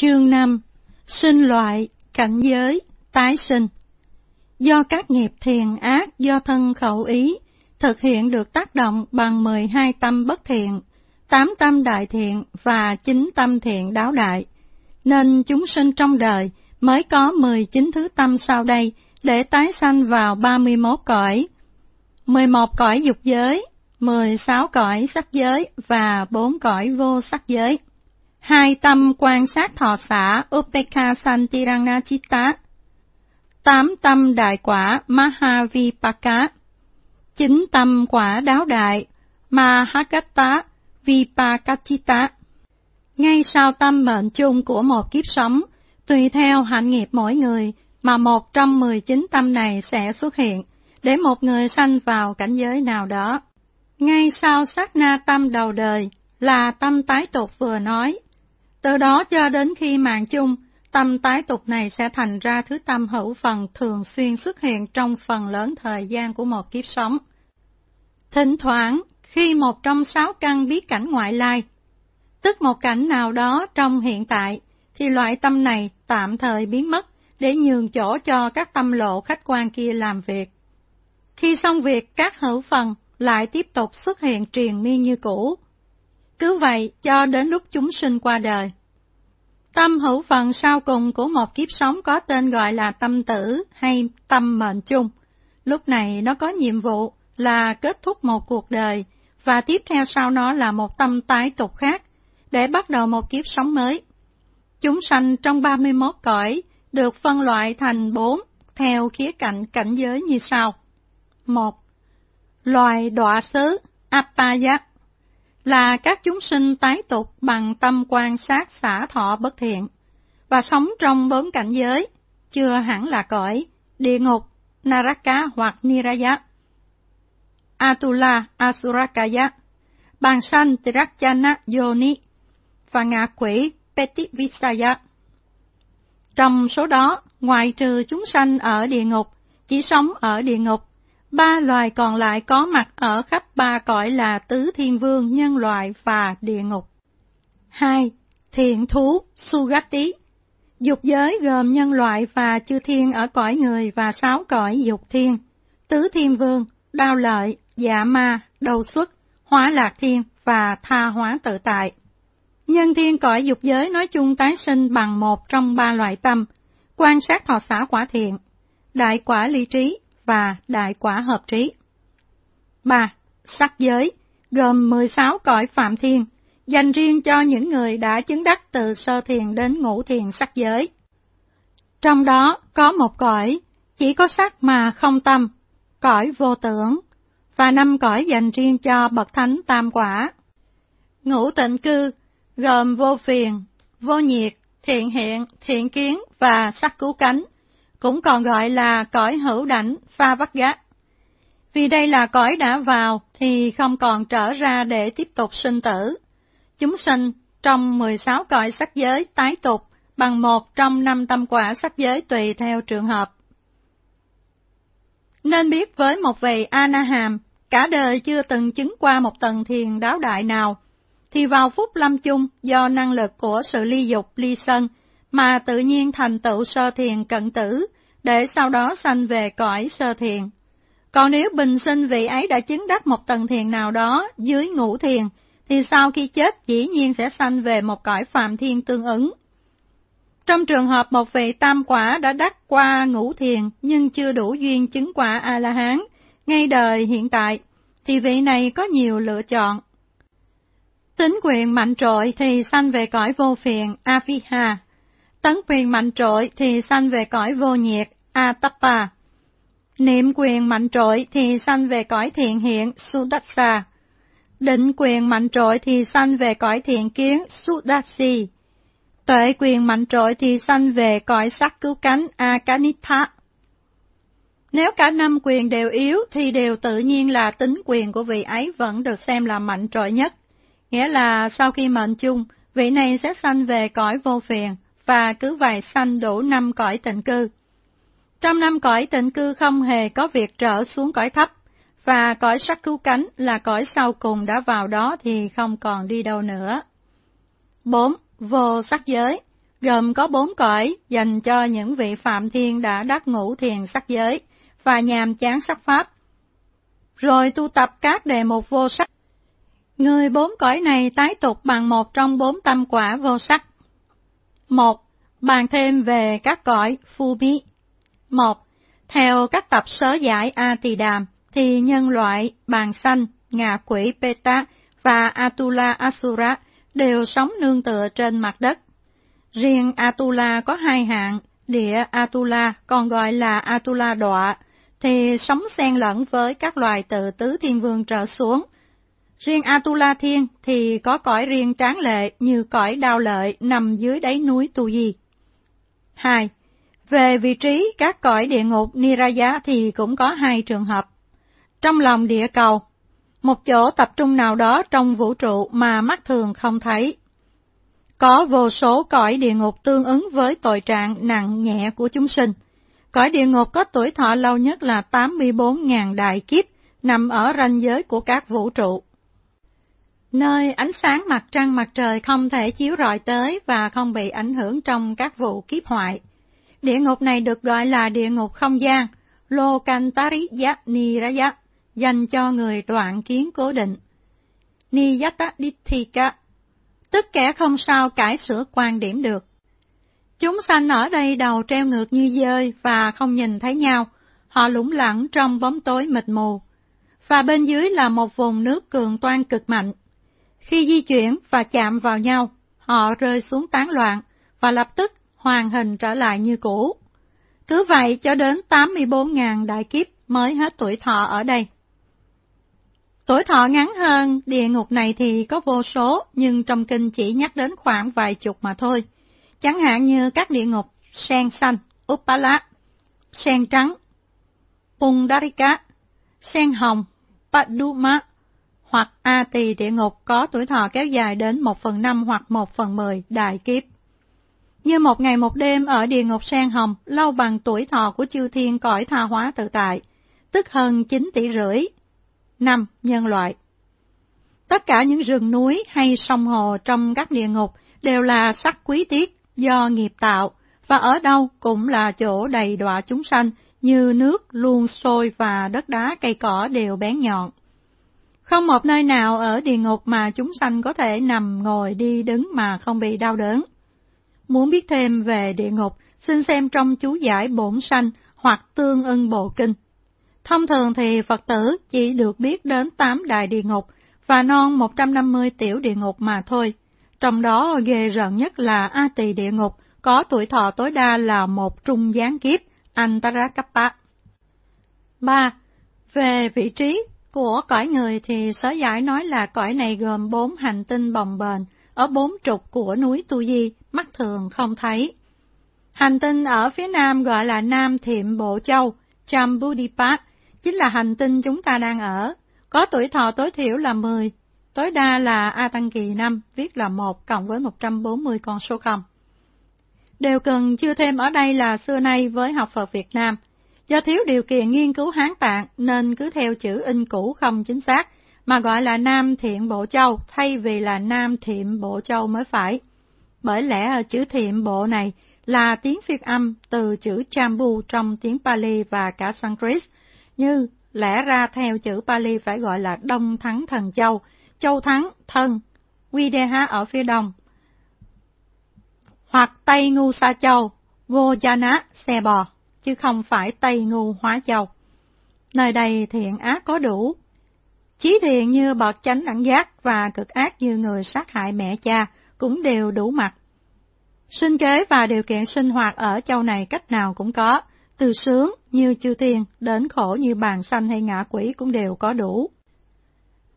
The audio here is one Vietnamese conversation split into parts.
Chương 5 Sinh loại, cảnh giới, tái sinh Do các nghiệp thiền ác do thân khẩu ý, thực hiện được tác động bằng 12 tâm bất thiện, 8 tâm đại thiện và 9 tâm thiện đáo đại, nên chúng sinh trong đời mới có 19 thứ tâm sau đây để tái sanh vào 31 cõi, 11 cõi dục giới, 16 cõi sắc giới và 4 cõi vô sắc giới hai tâm quan sát thọ xã Upeka Santirana Chitta, tám tâm đại quả Mahavipaka, chín tâm quả đáo đại Mahakata Vipakachita. Ngay sau tâm mệnh chung của một kiếp sống, tùy theo hạnh nghiệp mỗi người mà một trong chín tâm này sẽ xuất hiện để một người sanh vào cảnh giới nào đó. Ngay sau sát na tâm đầu đời là tâm tái tục vừa nói, từ đó cho đến khi mạng chung, tâm tái tục này sẽ thành ra thứ tâm hữu phần thường xuyên xuất hiện trong phần lớn thời gian của một kiếp sống. Thỉnh thoảng, khi một trong sáu căn biết cảnh ngoại lai, tức một cảnh nào đó trong hiện tại, thì loại tâm này tạm thời biến mất để nhường chỗ cho các tâm lộ khách quan kia làm việc. Khi xong việc các hữu phần lại tiếp tục xuất hiện triền miên như cũ, cứ vậy cho đến lúc chúng sinh qua đời. Tâm hữu phần sau cùng của một kiếp sống có tên gọi là tâm tử hay tâm mệnh chung. Lúc này nó có nhiệm vụ là kết thúc một cuộc đời và tiếp theo sau nó là một tâm tái tục khác để bắt đầu một kiếp sống mới. Chúng sanh trong 31 cõi được phân loại thành bốn theo khía cạnh cảnh giới như sau. 1. Loài đọa xứ Appayat là các chúng sinh tái tục bằng tâm quan sát xả thọ bất thiện và sống trong bốn cảnh giới, chưa hẳn là cõi, địa ngục, Naraka hoặc Niraya. Atula Asurakaya, Bàn Sanh Tirakchana Yoni và ngạ quỷ Petivisaya. Trong số đó, ngoài trừ chúng sanh ở địa ngục, chỉ sống ở địa ngục, Ba loài còn lại có mặt ở khắp ba cõi là tứ thiên vương, nhân loại và địa ngục. 2. Thiện thú Sugati Dục giới gồm nhân loại và chư thiên ở cõi người và sáu cõi dục thiên, tứ thiên vương, đao lợi, dạ ma, đầu xuất, hóa lạc thiên và tha hóa tự tại. Nhân thiên cõi dục giới nói chung tái sinh bằng một trong ba loại tâm, quan sát thọ xã quả thiện, đại quả lý trí, và đại quả hợp trí. 3. Sắc giới gồm 16 cõi phạm thiên, dành riêng cho những người đã chứng đắc từ sơ thiền đến ngũ thiền sắc giới. Trong đó có một cõi, chỉ có sắc mà không tâm, cõi vô tưởng, và năm cõi dành riêng cho bậc thánh tam quả. Ngũ tịnh cư gồm vô phiền, vô nhiệt, thiện hiện, thiện kiến và sắc cứu cánh – cũng còn gọi là cõi hữu đảnh pha vắt gác. Vì đây là cõi đã vào thì không còn trở ra để tiếp tục sinh tử. Chúng sinh trong 16 cõi sắc giới tái tục bằng một trong năm tâm quả sắc giới tùy theo trường hợp. Nên biết với một vị Anaham, cả đời chưa từng chứng qua một tầng thiền đáo đại nào, thì vào phút lâm chung do năng lực của sự ly dục ly sân mà tự nhiên thành tựu sơ thiền cận tử, để sau đó sanh về cõi sơ thiền. Còn nếu bình sinh vị ấy đã chứng đắc một tầng thiền nào đó dưới ngũ thiền, thì sau khi chết dĩ nhiên sẽ sanh về một cõi phàm thiên tương ứng. Trong trường hợp một vị tam quả đã đắc qua ngũ thiền nhưng chưa đủ duyên chứng quả A-la-hán, ngay đời hiện tại, thì vị này có nhiều lựa chọn. Tính quyền mạnh trội thì sanh về cõi vô phiền A-vi-ha tấn quyền mạnh trội thì sanh về cõi vô nhiệt, atapa Niệm quyền mạnh trội thì sanh về cõi thiện hiện, Sudatta. Định quyền mạnh trội thì sanh về cõi thiện kiến, Sudasi. Tuệ quyền mạnh trội thì sanh về cõi sắc cứu cánh, Akanitha. Nếu cả năm quyền đều yếu thì đều tự nhiên là tính quyền của vị ấy vẫn được xem là mạnh trội nhất. Nghĩa là sau khi mệnh chung, vị này sẽ sanh về cõi vô phiền, và cứ vài sanh đủ năm cõi tịnh cư. Trong năm cõi tịnh cư không hề có việc trở xuống cõi thấp, và cõi sắc cứu cánh là cõi sau cùng đã vào đó thì không còn đi đâu nữa. 4. Vô sắc giới gồm có bốn cõi dành cho những vị phạm thiên đã đắc ngũ thiền sắc giới và nhàm chán sắc pháp. Rồi tu tập các đề mục vô sắc. Người bốn cõi này tái tục bằng một trong bốn tâm quả vô sắc, 1. Bàn thêm về các cõi phu Phumi 1. Theo các tập sớ giải A Tỳ Đàm, thì nhân loại, bàn xanh, ngạ quỷ Peta và Atula Asura đều sống nương tựa trên mặt đất. Riêng Atula có hai hạng, địa Atula còn gọi là Atula đọa, thì sống xen lẫn với các loài từ tứ thiên vương trở xuống – Riêng Atula Thiên thì có cõi riêng tráng lệ như cõi đao lợi nằm dưới đáy núi Tu Di. 2. Về vị trí các cõi địa ngục Niraya thì cũng có hai trường hợp. Trong lòng địa cầu, một chỗ tập trung nào đó trong vũ trụ mà mắt thường không thấy. Có vô số cõi địa ngục tương ứng với tội trạng nặng nhẹ của chúng sinh. Cõi địa ngục có tuổi thọ lâu nhất là 84.000 đại kiếp, nằm ở ranh giới của các vũ trụ nơi ánh sáng mặt trăng mặt trời không thể chiếu rọi tới và không bị ảnh hưởng trong các vụ kiếp hoại. Địa ngục này được gọi là địa ngục không gian, Lokantariya Niraya, dành cho người đoạn kiến cố định. Niyata Dithika, tức kẻ không sao cải sửa quan điểm được. Chúng sanh ở đây đầu treo ngược như dơi và không nhìn thấy nhau, họ lủng lẳng trong bóng tối mịt mù. Và bên dưới là một vùng nước cường toan cực mạnh, khi di chuyển và chạm vào nhau, họ rơi xuống tán loạn và lập tức hoàn hình trở lại như cũ. Cứ vậy cho đến 84.000 đại kiếp mới hết tuổi thọ ở đây. Tuổi thọ ngắn hơn, địa ngục này thì có vô số, nhưng trong kinh chỉ nhắc đến khoảng vài chục mà thôi. Chẳng hạn như các địa ngục sen xanh, upala, sen trắng, Pundarika, sen hồng, Paduma, hoặc A tỳ địa ngục có tuổi thọ kéo dài đến 1 phần 5 hoặc 1 phần 10 đại kiếp. Như một ngày một đêm ở địa ngục sen hồng, lâu bằng tuổi thọ của chư thiên cõi tha hóa tự tại, tức hơn 9 tỷ rưỡi. năm Nhân loại Tất cả những rừng núi hay sông hồ trong các địa ngục đều là sắc quý tiết do nghiệp tạo, và ở đâu cũng là chỗ đầy đọa chúng sanh như nước luôn sôi và đất đá cây cỏ đều bén nhọn. Không một nơi nào ở địa ngục mà chúng sanh có thể nằm ngồi đi đứng mà không bị đau đớn. Muốn biết thêm về địa ngục, xin xem trong chú giải bổn sanh hoặc tương ưng bộ kinh. Thông thường thì Phật tử chỉ được biết đến 8 đại địa ngục và non 150 tiểu địa ngục mà thôi. Trong đó ghê rợn nhất là A Tỳ địa ngục, có tuổi thọ tối đa là một trung gián kiếp, Antarakappa. 3. Về vị trí của cõi người thì sở giải nói là cõi này gồm bốn hành tinh bồng bềnh ở bốn trục của núi Tu Di, mắt thường không thấy. Hành tinh ở phía nam gọi là Nam Thiệm Bộ Châu, Chambudipat, chính là hành tinh chúng ta đang ở, có tuổi thọ tối thiểu là 10, tối đa là A Tăng Kỳ năm, viết là 1 cộng với 140 con số 0. Điều cần chưa thêm ở đây là xưa nay với học Phật Việt Nam – Do thiếu điều kiện nghiên cứu Hán Tạng nên cứ theo chữ in cũ không chính xác, mà gọi là Nam Thiện Bộ Châu thay vì là Nam Thiện Bộ Châu mới phải. Bởi lẽ chữ Thiện Bộ này là tiếng phiên âm từ chữ Chambu trong tiếng Pali và cả Sanskrit, như lẽ ra theo chữ Pali phải gọi là Đông Thắng Thần Châu, Châu Thắng thần Videha ở phía đông, hoặc Tây Ngu Sa Châu, Gojana Xe Bò chứ không phải Tây Ngu Hóa Châu. Nơi đây thiện ác có đủ. Chí thiện như bọt chánh đẳng giác và cực ác như người sát hại mẹ cha cũng đều đủ mặt. Sinh kế và điều kiện sinh hoạt ở châu này cách nào cũng có, từ sướng như chư thiên đến khổ như bàn xanh hay ngã quỷ cũng đều có đủ.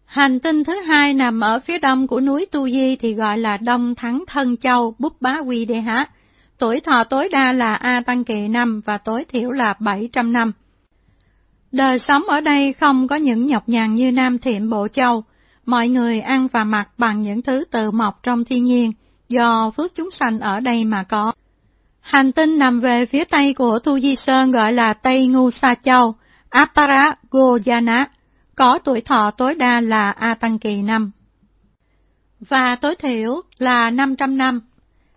Hành tinh thứ hai nằm ở phía đông của núi Tu Di thì gọi là Đông Thắng Thân Châu Búp Bá Quy Đê Há, tuổi thọ tối đa là A Tăng Kỳ năm và tối thiểu là 700 năm. Đời sống ở đây không có những nhọc nhằn như Nam Thiệm Bộ Châu, mọi người ăn và mặc bằng những thứ tự mọc trong thiên nhiên, do phước chúng sanh ở đây mà có. Hành tinh nằm về phía tây của Thu Di Sơn gọi là Tây Ngu Sa Châu, Apara Goyana, có tuổi thọ tối đa là A Tăng Kỳ năm. Và tối thiểu là 500 năm.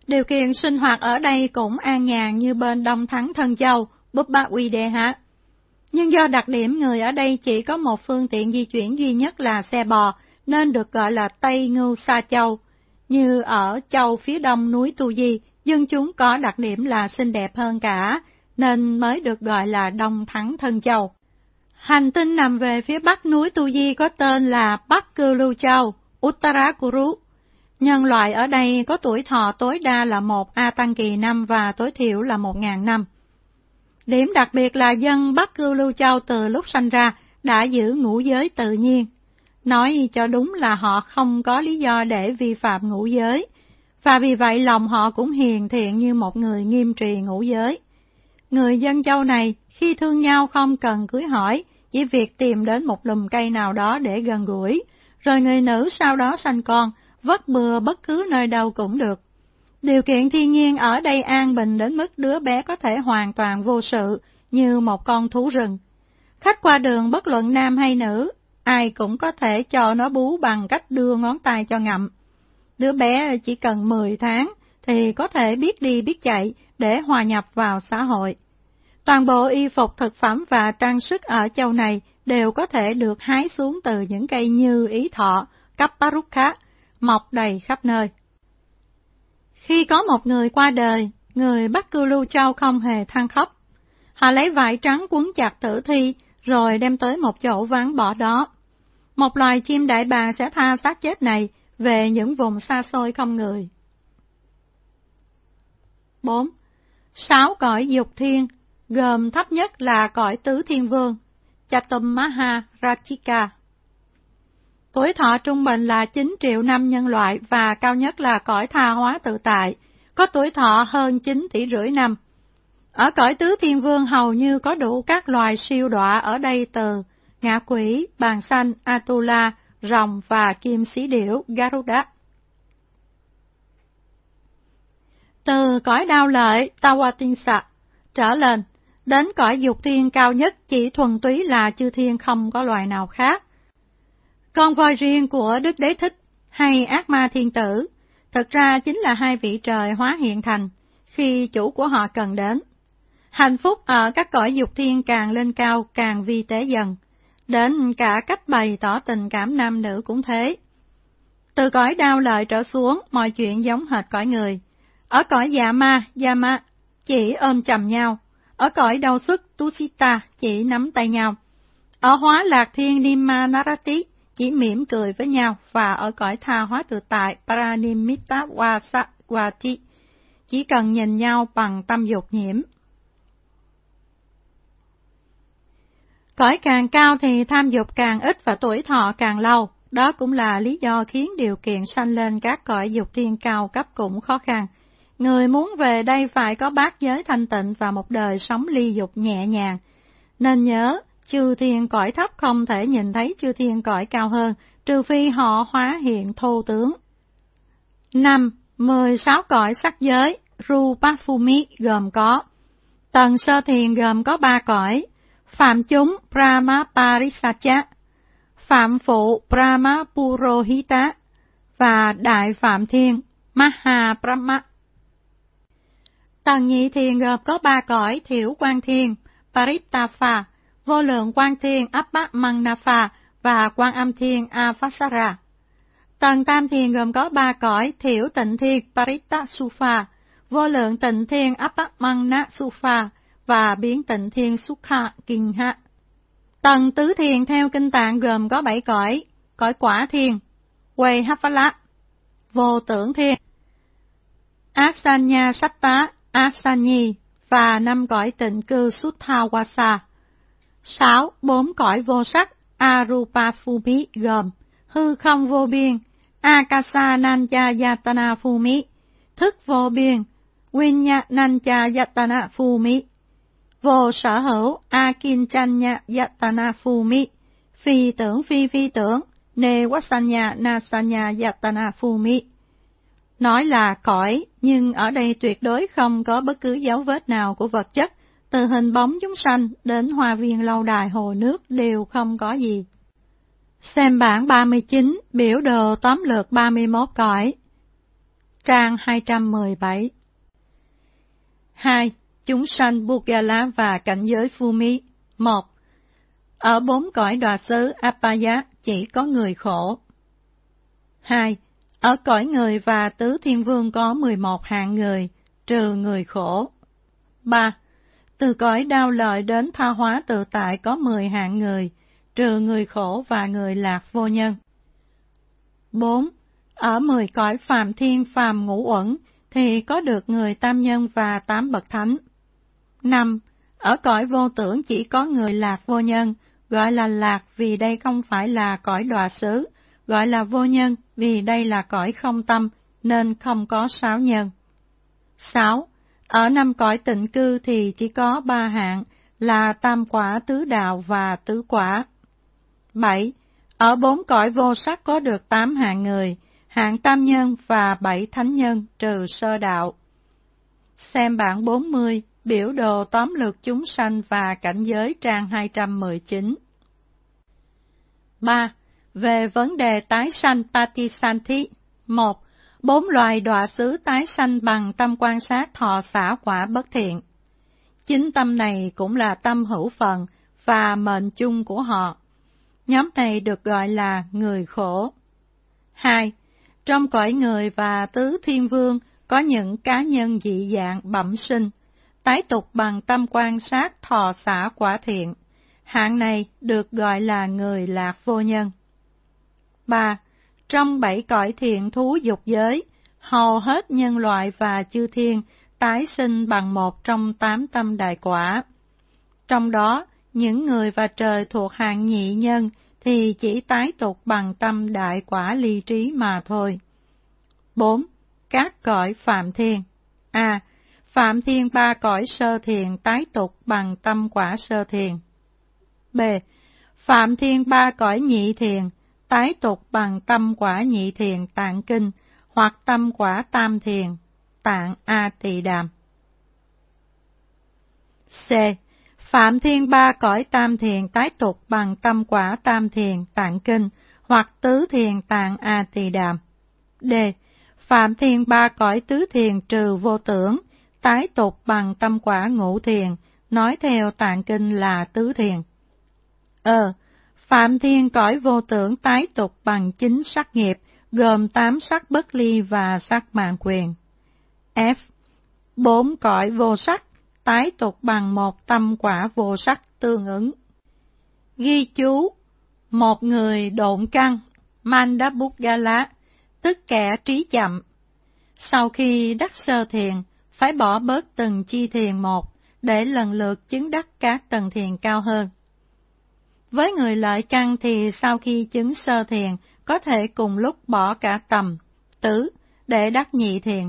Điều kiện sinh hoạt ở đây cũng an nhàn như bên Đông Thắng Thân Châu, Búp Ba Uy Đề Hạ. Nhưng do đặc điểm người ở đây chỉ có một phương tiện di chuyển duy nhất là xe bò, nên được gọi là Tây Ngưu Sa Châu. Như ở châu phía đông núi Tu Di, dân chúng có đặc điểm là xinh đẹp hơn cả, nên mới được gọi là Đông Thắng Thân Châu. Hành tinh nằm về phía bắc núi Tu Di có tên là Bắc Cư Lưu Châu, Uttarakuru. Nhân loại ở đây có tuổi thọ tối đa là một A Tăng Kỳ năm và tối thiểu là một ngàn năm. Điểm đặc biệt là dân Bắc cư Lưu Châu từ lúc sanh ra đã giữ ngũ giới tự nhiên. Nói cho đúng là họ không có lý do để vi phạm ngũ giới, và vì vậy lòng họ cũng hiền thiện như một người nghiêm trì ngũ giới. Người dân châu này khi thương nhau không cần cưới hỏi, chỉ việc tìm đến một lùm cây nào đó để gần gũi, rồi người nữ sau đó sanh con – vất bừa bất cứ nơi đâu cũng được. Điều kiện thiên nhiên ở đây an bình đến mức đứa bé có thể hoàn toàn vô sự như một con thú rừng. Khách qua đường bất luận nam hay nữ, ai cũng có thể cho nó bú bằng cách đưa ngón tay cho ngậm. Đứa bé chỉ cần 10 tháng thì có thể biết đi biết chạy để hòa nhập vào xã hội. Toàn bộ y phục thực phẩm và trang sức ở châu này đều có thể được hái xuống từ những cây như ý thọ, cấp parukha mọc đầy khắp nơi. Khi có một người qua đời, người Bắc Cư Lưu Châu không hề than khóc. Họ lấy vải trắng cuốn chặt tử thi rồi đem tới một chỗ vắng bỏ đó. Một loài chim đại bàng sẽ tha xác chết này về những vùng xa xôi không người. 4. Sáu cõi dục thiên, gồm thấp nhất là cõi tứ thiên vương, Chatum Maha Rachika. Tuổi thọ trung bình là 9 triệu năm nhân loại và cao nhất là cõi tha hóa tự tại, có tuổi thọ hơn 9 tỷ rưỡi năm. Ở cõi tứ thiên vương hầu như có đủ các loài siêu đọa ở đây từ ngạ quỷ, bàn xanh, atula, rồng và kim sĩ điểu, garuda. Từ cõi đao lợi, Tawatinsa, trở lên, đến cõi dục thiên cao nhất chỉ thuần túy là chư thiên không có loài nào khác con voi riêng của Đức Đế Thích hay Ác Ma Thiên Tử, thật ra chính là hai vị trời hóa hiện thành khi chủ của họ cần đến. Hạnh phúc ở các cõi dục thiên càng lên cao càng vi tế dần, đến cả cách bày tỏ tình cảm nam nữ cũng thế. Từ cõi đau lợi trở xuống, mọi chuyện giống hệt cõi người. Ở cõi dạ ma, dạ ma, chỉ ôm chầm nhau. Ở cõi đau xuất, Tusita chỉ nắm tay nhau. Ở hóa lạc thiên Nima Narati, chỉ mỉm cười với nhau và ở cõi tha hóa tự tại Paranimitta Vasagwati, chỉ cần nhìn nhau bằng tâm dục nhiễm. Cõi càng cao thì tham dục càng ít và tuổi thọ càng lâu, đó cũng là lý do khiến điều kiện sanh lên các cõi dục thiên cao cấp cũng khó khăn. Người muốn về đây phải có bát giới thanh tịnh và một đời sống ly dục nhẹ nhàng. Nên nhớ, chư thiên cõi thấp không thể nhìn thấy chư thiên cõi cao hơn, trừ phi họ hóa hiện thô tướng. 5. 16 cõi sắc giới, Rupafumi gồm có tầng sơ thiền gồm có ba cõi, phạm chúng Brahmaparisacha, phạm phụ Brahmapurohita và đại phạm thiên Maha Brahma. Tần nhị thiền gồm có ba cõi thiểu quan thiên Parittafa, vô lượng quan thiên Appat Mangnapha và quan âm thiên Avasara. Tầng tam thiền gồm có ba cõi thiểu tịnh thiên Paritta Sufa, vô lượng tịnh thiên Appat Mangna Sufa và biến tịnh thiên Sukha Kinha. Tầng tứ thiền theo kinh tạng gồm có bảy cõi, cõi quả thiền, Quê Haphala, vô tưởng thiền Asanya Satta, Asanyi và năm cõi tịnh cư Suthawasa. 6. Bốn cõi vô sắc Arupa Phumi gồm hư không vô biên Akasa Nancha Yatana Phumi thức vô biên Winya Nancha Yatana Phumi vô sở hữu Akinchanya Yatana Phumi phi tưởng phi phi tưởng Newasanya Nasanya Yatana Phumi Nói là cõi, nhưng ở đây tuyệt đối không có bất cứ dấu vết nào của vật chất từ hình bóng chúng sanh đến hoa viên lâu đài hồ nước đều không có gì. Xem bản 39, biểu đồ tóm lược 31 cõi. Trang 217 2. Chúng sanh Bugala và cảnh giới Phu Mỹ 1. Ở bốn cõi đọa xứ Apaya chỉ có người khổ. 2. Ở cõi người và tứ thiên vương có 11 hạng người, trừ người khổ. 3 từ cõi đau lợi đến tha hóa tự tại có mười hạng người, trừ người khổ và người lạc vô nhân. 4. Ở mười cõi phàm thiên phàm ngũ uẩn thì có được người tam nhân và tám bậc thánh. 5. Ở cõi vô tưởng chỉ có người lạc vô nhân, gọi là lạc vì đây không phải là cõi đọa xứ, gọi là vô nhân vì đây là cõi không tâm, nên không có sáu nhân. 6. Ở năm cõi tịnh cư thì chỉ có ba hạng là tam quả tứ đạo và tứ quả. 7. Ở bốn cõi vô sắc có được tám hạng người, hạng tam nhân và bảy thánh nhân trừ sơ đạo. Xem bản 40, biểu đồ tóm lược chúng sanh và cảnh giới trang 219. 3. Về vấn đề tái sanh Patisanthi 1. Bốn loài đọa xứ tái sanh bằng tâm quan sát thọ xả quả bất thiện. Chính tâm này cũng là tâm hữu phần và mệnh chung của họ. Nhóm này được gọi là người khổ. 2. Trong cõi người và tứ thiên vương có những cá nhân dị dạng bẩm sinh, tái tục bằng tâm quan sát thọ xả quả thiện. Hạng này được gọi là người lạc vô nhân. 3. Trong bảy cõi thiện thú dục giới, hầu hết nhân loại và chư thiên tái sinh bằng một trong tám tâm đại quả. Trong đó, những người và trời thuộc hạng nhị nhân thì chỉ tái tục bằng tâm đại quả ly trí mà thôi. 4. Các cõi phạm thiên A. À, phạm thiên ba cõi sơ thiền tái tục bằng tâm quả sơ thiền. B. Phạm thiên ba cõi nhị thiền tái tục bằng tâm quả nhị thiền tạng kinh hoặc tâm quả tam thiền tạng A Tỳ Đàm. C. Phạm thiên ba cõi tam thiền tái tục bằng tâm quả tam thiền tạng kinh hoặc tứ thiền tạng A Tỳ Đàm. D. Phạm thiên ba cõi tứ thiền trừ vô tưởng, tái tục bằng tâm quả ngũ thiền, nói theo tạng kinh là tứ thiền. Ờ. Phạm Thiên cõi vô tưởng tái tục bằng chính sắc nghiệp, gồm tám sắc bất ly và sắc mạng quyền. F. Bốn cõi vô sắc, tái tục bằng một tâm quả vô sắc tương ứng. Ghi chú, một người độn căng, Mandabugala, tức kẻ trí chậm. Sau khi đắc sơ thiền, phải bỏ bớt từng chi thiền một để lần lượt chứng đắc các tầng thiền cao hơn. Với người lợi căn thì sau khi chứng sơ thiền, có thể cùng lúc bỏ cả tầm, tứ, để đắc nhị thiền.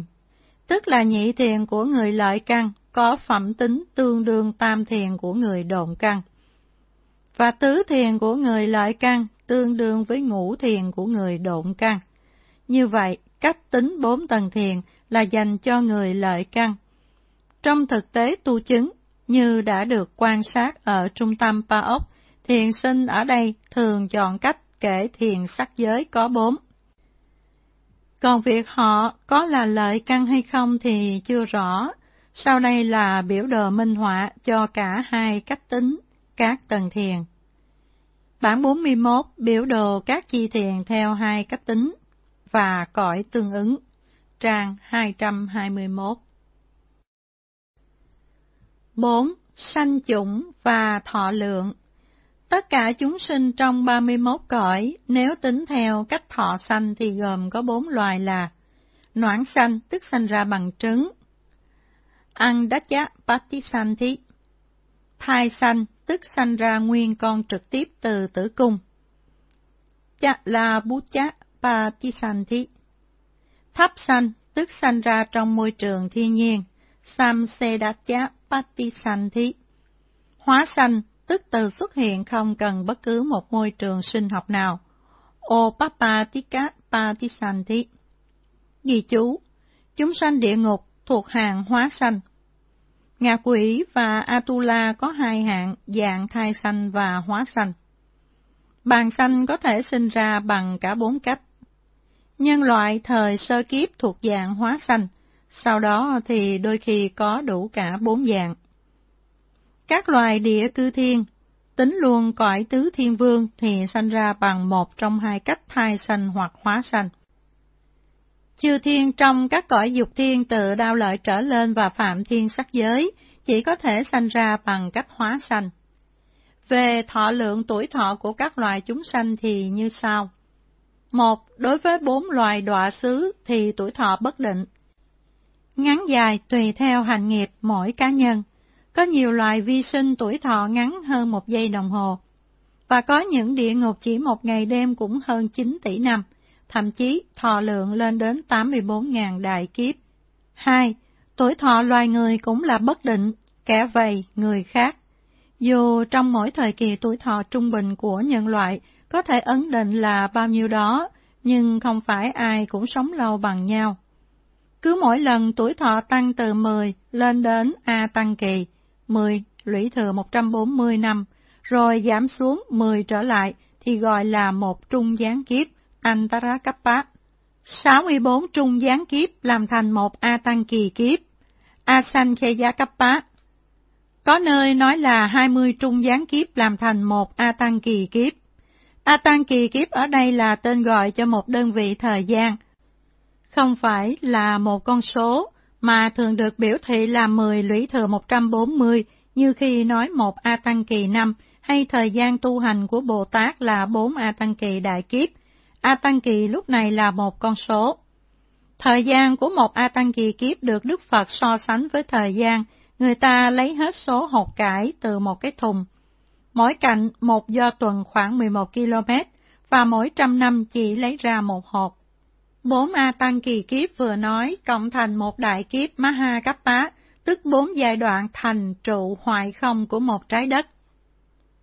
Tức là nhị thiền của người lợi căn có phẩm tính tương đương tam thiền của người độn căn. Và tứ thiền của người lợi căn tương đương với ngũ thiền của người độn căn. Như vậy, cách tính bốn tầng thiền là dành cho người lợi căn. Trong thực tế tu chứng, như đã được quan sát ở trung tâm Pa Ốc, Thiền sinh ở đây thường chọn cách kể thiền sắc giới có bốn. Còn việc họ có là lợi căn hay không thì chưa rõ. Sau đây là biểu đồ minh họa cho cả hai cách tính, các tầng thiền. Bản 41 biểu đồ các chi thiền theo hai cách tính và cõi tương ứng, trang 221. 4. Sanh chủng và thọ lượng Tất cả chúng sinh trong 31 cõi, nếu tính theo cách thọ sanh thì gồm có bốn loài là noãn sanh, tức sanh ra bằng trứng, ăn đất đá chá patisanti, thai sanh, tức sanh ra nguyên con trực tiếp từ tử cung, cha la bú chá patisanti, thấp sanh, tức sanh ra trong môi trường thiên nhiên, sam se đá chá patisanti, hóa sanh, tức từ xuất hiện không cần bất cứ một môi trường sinh học nào. O papatika patisanti. Ghi chú, chúng sanh địa ngục thuộc hàng hóa sanh. Ngạ quỷ và Atula có hai hạng, dạng thai sanh và hóa sanh. Bàn sanh có thể sinh ra bằng cả bốn cách. Nhân loại thời sơ kiếp thuộc dạng hóa sanh, sau đó thì đôi khi có đủ cả bốn dạng. Các loài địa cư thiên, tính luôn cõi tứ thiên vương thì sanh ra bằng một trong hai cách thai sanh hoặc hóa sanh. Chư thiên trong các cõi dục thiên tự đau lợi trở lên và phạm thiên sắc giới, chỉ có thể sanh ra bằng cách hóa sanh. Về thọ lượng tuổi thọ của các loài chúng sanh thì như sau. Một, đối với bốn loài đọa xứ thì tuổi thọ bất định. Ngắn dài tùy theo hành nghiệp mỗi cá nhân. Có nhiều loài vi sinh tuổi thọ ngắn hơn một giây đồng hồ, và có những địa ngục chỉ một ngày đêm cũng hơn 9 tỷ năm, thậm chí thọ lượng lên đến 84.000 đại kiếp. 2. Tuổi thọ loài người cũng là bất định, kẻ vầy, người khác. Dù trong mỗi thời kỳ tuổi thọ trung bình của nhân loại có thể ấn định là bao nhiêu đó, nhưng không phải ai cũng sống lâu bằng nhau. Cứ mỗi lần tuổi thọ tăng từ 10 lên đến A tăng kỳ, 10 lũy thừa 140 năm, rồi giảm xuống 10 trở lại thì gọi là một trung gián kiếp Antarakappa. 64 trung gián kiếp làm thành một A Tăng Kỳ kiếp Asankheya-kappa. Có nơi nói là 20 trung gián kiếp làm thành một A Tăng Kỳ kiếp. A Tăng Kỳ kiếp ở đây là tên gọi cho một đơn vị thời gian, không phải là một con số mà thường được biểu thị là 10 lũy thừa 140 như khi nói một A Tăng Kỳ năm hay thời gian tu hành của Bồ Tát là 4 A Tăng Kỳ đại kiếp. A Tăng Kỳ lúc này là một con số. Thời gian của một A Tăng Kỳ kiếp được Đức Phật so sánh với thời gian người ta lấy hết số hột cải từ một cái thùng. Mỗi cạnh một do tuần khoảng 11 km và mỗi trăm năm chỉ lấy ra một hộp. Bốn A Tăng Kỳ Kiếp vừa nói cộng thành một đại kiếp Maha Cấp Bá, tức bốn giai đoạn thành trụ hoại không của một trái đất.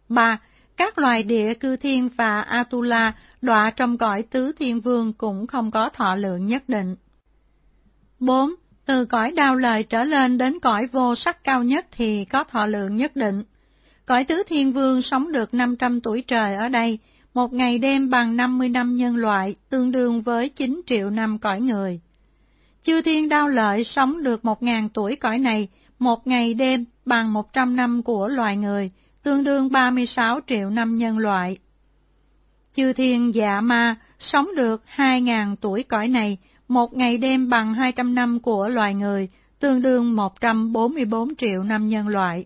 3. Các loài địa cư thiên và Atula đọa trong cõi tứ thiên vương cũng không có thọ lượng nhất định. 4. Từ cõi đau lời trở lên đến cõi vô sắc cao nhất thì có thọ lượng nhất định. Cõi tứ thiên vương sống được 500 tuổi trời ở đây, một ngày đêm bằng 50 năm nhân loại, tương đương với 9 triệu năm cõi người. Chư thiên đao lợi sống được 1.000 tuổi cõi này, một ngày đêm bằng 100 năm của loài người, tương đương 36 triệu năm nhân loại. Chư thiên dạ ma sống được 2.000 tuổi cõi này, một ngày đêm bằng 200 năm của loài người, tương đương 144 triệu năm nhân loại.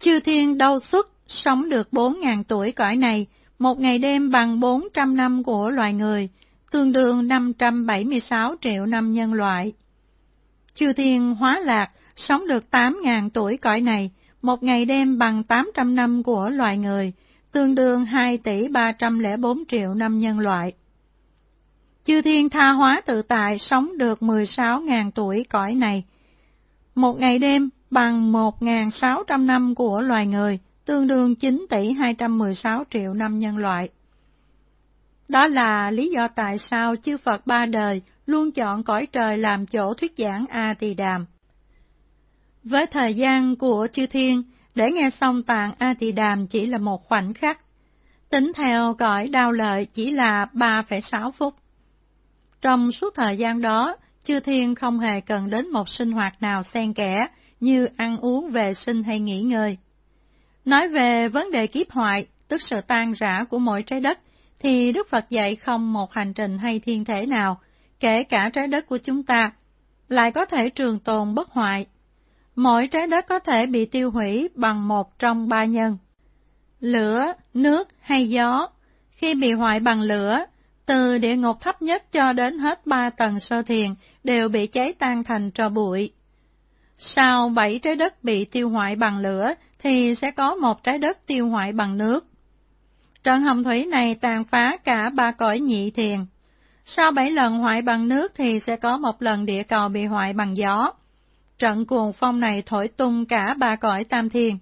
Chư thiên đau xuất sống được bốn ngàn tuổi cõi này, một ngày đêm bằng bốn trăm năm của loài người, tương đương năm trăm bảy mươi sáu triệu năm nhân loại. Chư thiên hóa lạc sống được tám ngàn tuổi cõi này, một ngày đêm bằng tám trăm năm của loài người, tương đương hai tỷ ba trăm lẻ bốn triệu năm nhân loại. Chư thiên tha hóa tự tại sống được 16.000 tuổi cõi này, một ngày đêm bằng 1.600 năm của loài người, tương đương 9 tỷ 216 triệu năm nhân loại. Đó là lý do tại sao chư Phật ba đời luôn chọn cõi trời làm chỗ thuyết giảng A Tỳ Đàm. Với thời gian của chư thiên, để nghe xong tạng A Tỳ Đàm chỉ là một khoảnh khắc. Tính theo cõi đau lợi chỉ là 3,6 phút. Trong suốt thời gian đó, chư thiên không hề cần đến một sinh hoạt nào xen kẽ như ăn uống vệ sinh hay nghỉ ngơi. Nói về vấn đề kiếp hoại, tức sự tan rã của mỗi trái đất, thì Đức Phật dạy không một hành trình hay thiên thể nào, kể cả trái đất của chúng ta, lại có thể trường tồn bất hoại. Mỗi trái đất có thể bị tiêu hủy bằng một trong ba nhân. Lửa, nước hay gió, khi bị hoại bằng lửa, từ địa ngục thấp nhất cho đến hết ba tầng sơ thiền đều bị cháy tan thành tro bụi. Sau bảy trái đất bị tiêu hoại bằng lửa thì sẽ có một trái đất tiêu hoại bằng nước. Trận hồng thủy này tàn phá cả ba cõi nhị thiền. Sau bảy lần hoại bằng nước thì sẽ có một lần địa cầu bị hoại bằng gió. Trận cuồng phong này thổi tung cả ba cõi tam thiền.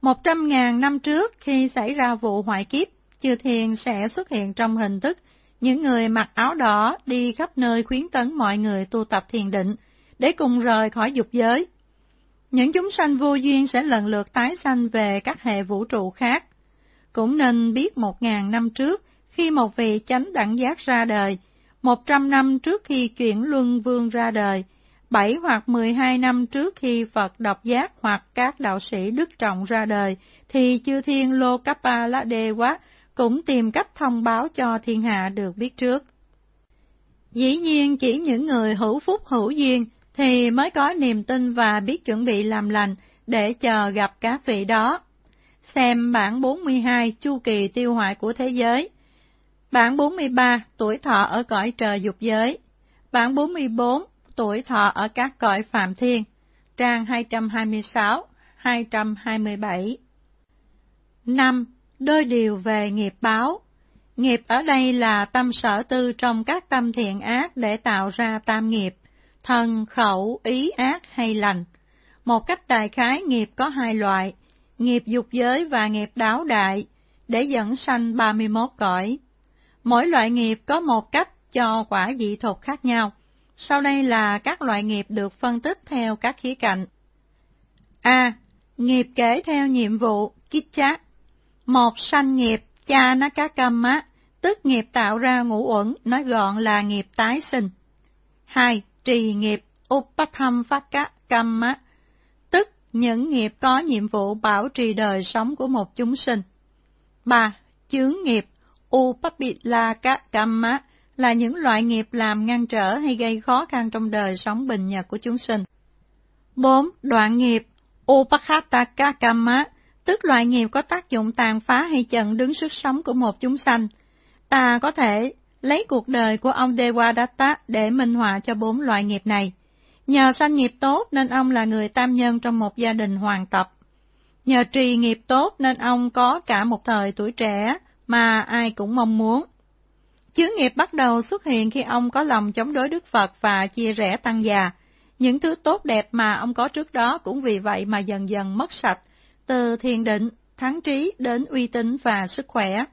Một trăm ngàn năm trước khi xảy ra vụ hoại kiếp, chư thiền sẽ xuất hiện trong hình thức những người mặc áo đỏ đi khắp nơi khuyến tấn mọi người tu tập thiền định để cùng rời khỏi dục giới những chúng sanh vô duyên sẽ lần lượt tái sanh về các hệ vũ trụ khác. Cũng nên biết một ngàn năm trước, khi một vị chánh đẳng giác ra đời, một trăm năm trước khi chuyển luân vương ra đời, bảy hoặc mười hai năm trước khi Phật độc giác hoặc các đạo sĩ đức trọng ra đời, thì chư thiên Lô Kappa La Đê Quá cũng tìm cách thông báo cho thiên hạ được biết trước. Dĩ nhiên chỉ những người hữu phúc hữu duyên thì mới có niềm tin và biết chuẩn bị làm lành để chờ gặp các vị đó. Xem bản 42 Chu kỳ tiêu hoại của thế giới. Bản 43 Tuổi thọ ở cõi trời dục giới. Bản 44 Tuổi thọ ở các cõi phạm thiên. Trang 226, 227. 5. Đôi điều về nghiệp báo. Nghiệp ở đây là tâm sở tư trong các tâm thiện ác để tạo ra tam nghiệp thần khẩu ý ác hay lành. Một cách đại khái nghiệp có hai loại, nghiệp dục giới và nghiệp đáo đại, để dẫn sanh 31 cõi. Mỗi loại nghiệp có một cách cho quả dị thuộc khác nhau. Sau đây là các loại nghiệp được phân tích theo các khía cạnh. A. Nghiệp kể theo nhiệm vụ Kitchat Một sanh nghiệp cha nó cá câm á, tức nghiệp tạo ra ngũ uẩn, nói gọn là nghiệp tái sinh. 2 trì nghiệp Upatham Vaka Kamma, tức những nghiệp có nhiệm vụ bảo trì đời sống của một chúng sinh. 3. Chướng nghiệp Upapilaka Kamma là những loại nghiệp làm ngăn trở hay gây khó khăn trong đời sống bình nhật của chúng sinh. 4. Đoạn nghiệp Upakhataka Kamma tức loại nghiệp có tác dụng tàn phá hay chặn đứng sức sống của một chúng sanh. Ta có thể lấy cuộc đời của ông Dewadatta để minh họa cho bốn loại nghiệp này. Nhờ sanh nghiệp tốt nên ông là người tam nhân trong một gia đình hoàng tộc. Nhờ trì nghiệp tốt nên ông có cả một thời tuổi trẻ mà ai cũng mong muốn. Chướng nghiệp bắt đầu xuất hiện khi ông có lòng chống đối Đức Phật và chia rẽ tăng già. Những thứ tốt đẹp mà ông có trước đó cũng vì vậy mà dần dần mất sạch, từ thiền định, thắng trí đến uy tín và sức khỏe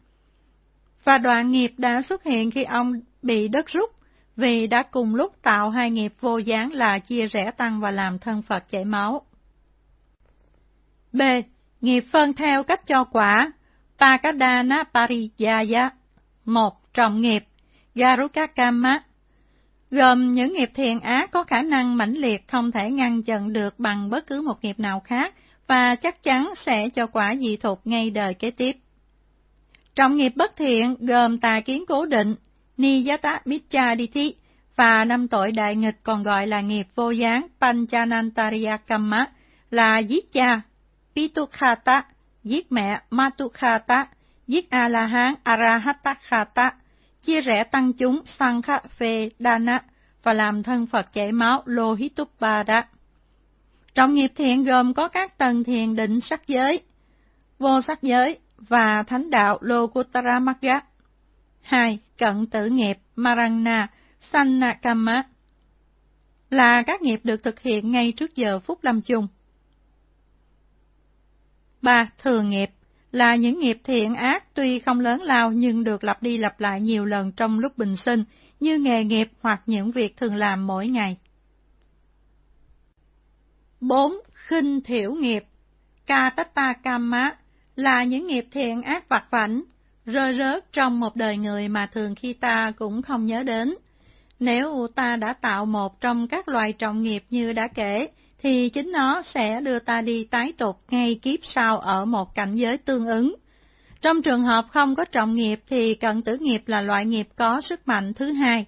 và đoạn nghiệp đã xuất hiện khi ông bị đất rút vì đã cùng lúc tạo hai nghiệp vô gián là chia rẽ tăng và làm thân Phật chảy máu. B. Nghiệp phân theo cách cho quả Pakadana Parijaya một Trọng nghiệp Garukakama gồm những nghiệp thiện ác có khả năng mãnh liệt không thể ngăn chặn được bằng bất cứ một nghiệp nào khác và chắc chắn sẽ cho quả dị thuộc ngay đời kế tiếp. Trọng nghiệp bất thiện gồm tà kiến cố định, niyata miccaditi và năm tội đại nghịch còn gọi là nghiệp vô gián panchanantariya kamma là giết cha, pitukhata, giết mẹ, matukhata, giết a la hán arahatakata, chia rẽ tăng chúng sankha phê dana và làm thân Phật chảy máu lohitupada. Trọng nghiệp thiện gồm có các tầng thiền định sắc giới, vô sắc giới, và thánh đạo magga 2. Cận tử nghiệp Marana Sannakama là các nghiệp được thực hiện ngay trước giờ phút lâm chung. 3. Thừa nghiệp là những nghiệp thiện ác tuy không lớn lao nhưng được lặp đi lặp lại nhiều lần trong lúc bình sinh, như nghề nghiệp hoặc những việc thường làm mỗi ngày. 4. Khinh thiểu nghiệp Katattakama là những nghiệp thiện ác vặt vảnh, rơi rớt trong một đời người mà thường khi ta cũng không nhớ đến. Nếu ta đã tạo một trong các loài trọng nghiệp như đã kể, thì chính nó sẽ đưa ta đi tái tục ngay kiếp sau ở một cảnh giới tương ứng. Trong trường hợp không có trọng nghiệp thì cận tử nghiệp là loại nghiệp có sức mạnh thứ hai.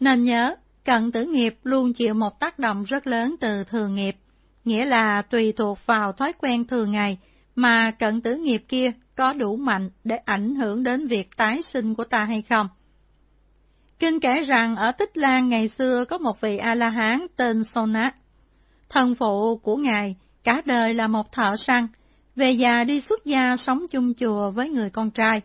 Nên nhớ, cận tử nghiệp luôn chịu một tác động rất lớn từ thường nghiệp, nghĩa là tùy thuộc vào thói quen thường ngày, mà cận tử nghiệp kia có đủ mạnh để ảnh hưởng đến việc tái sinh của ta hay không. Kinh kể rằng ở Tích Lan ngày xưa có một vị A-la-hán tên Sona. Thần phụ của ngài cả đời là một thợ săn, về già đi xuất gia sống chung chùa với người con trai.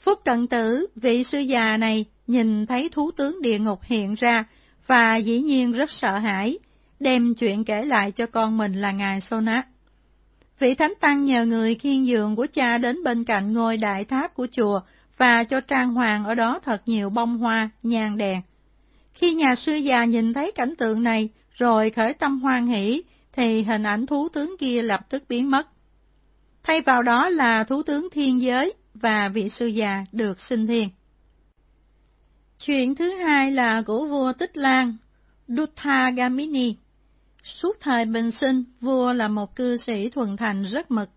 Phúc cận tử, vị sư già này nhìn thấy thú tướng địa ngục hiện ra và dĩ nhiên rất sợ hãi, đem chuyện kể lại cho con mình là ngài Sona. Vị Thánh Tăng nhờ người khiên giường của cha đến bên cạnh ngôi đại tháp của chùa và cho trang hoàng ở đó thật nhiều bông hoa, nhang đèn. Khi nhà sư già nhìn thấy cảnh tượng này rồi khởi tâm hoan hỷ, thì hình ảnh thú tướng kia lập tức biến mất. Thay vào đó là thú tướng thiên giới và vị sư già được sinh thiền. Chuyện thứ hai là của vua Tích Lan, Duttagamini. Suốt thời bình sinh, vua là một cư sĩ thuần thành rất mực.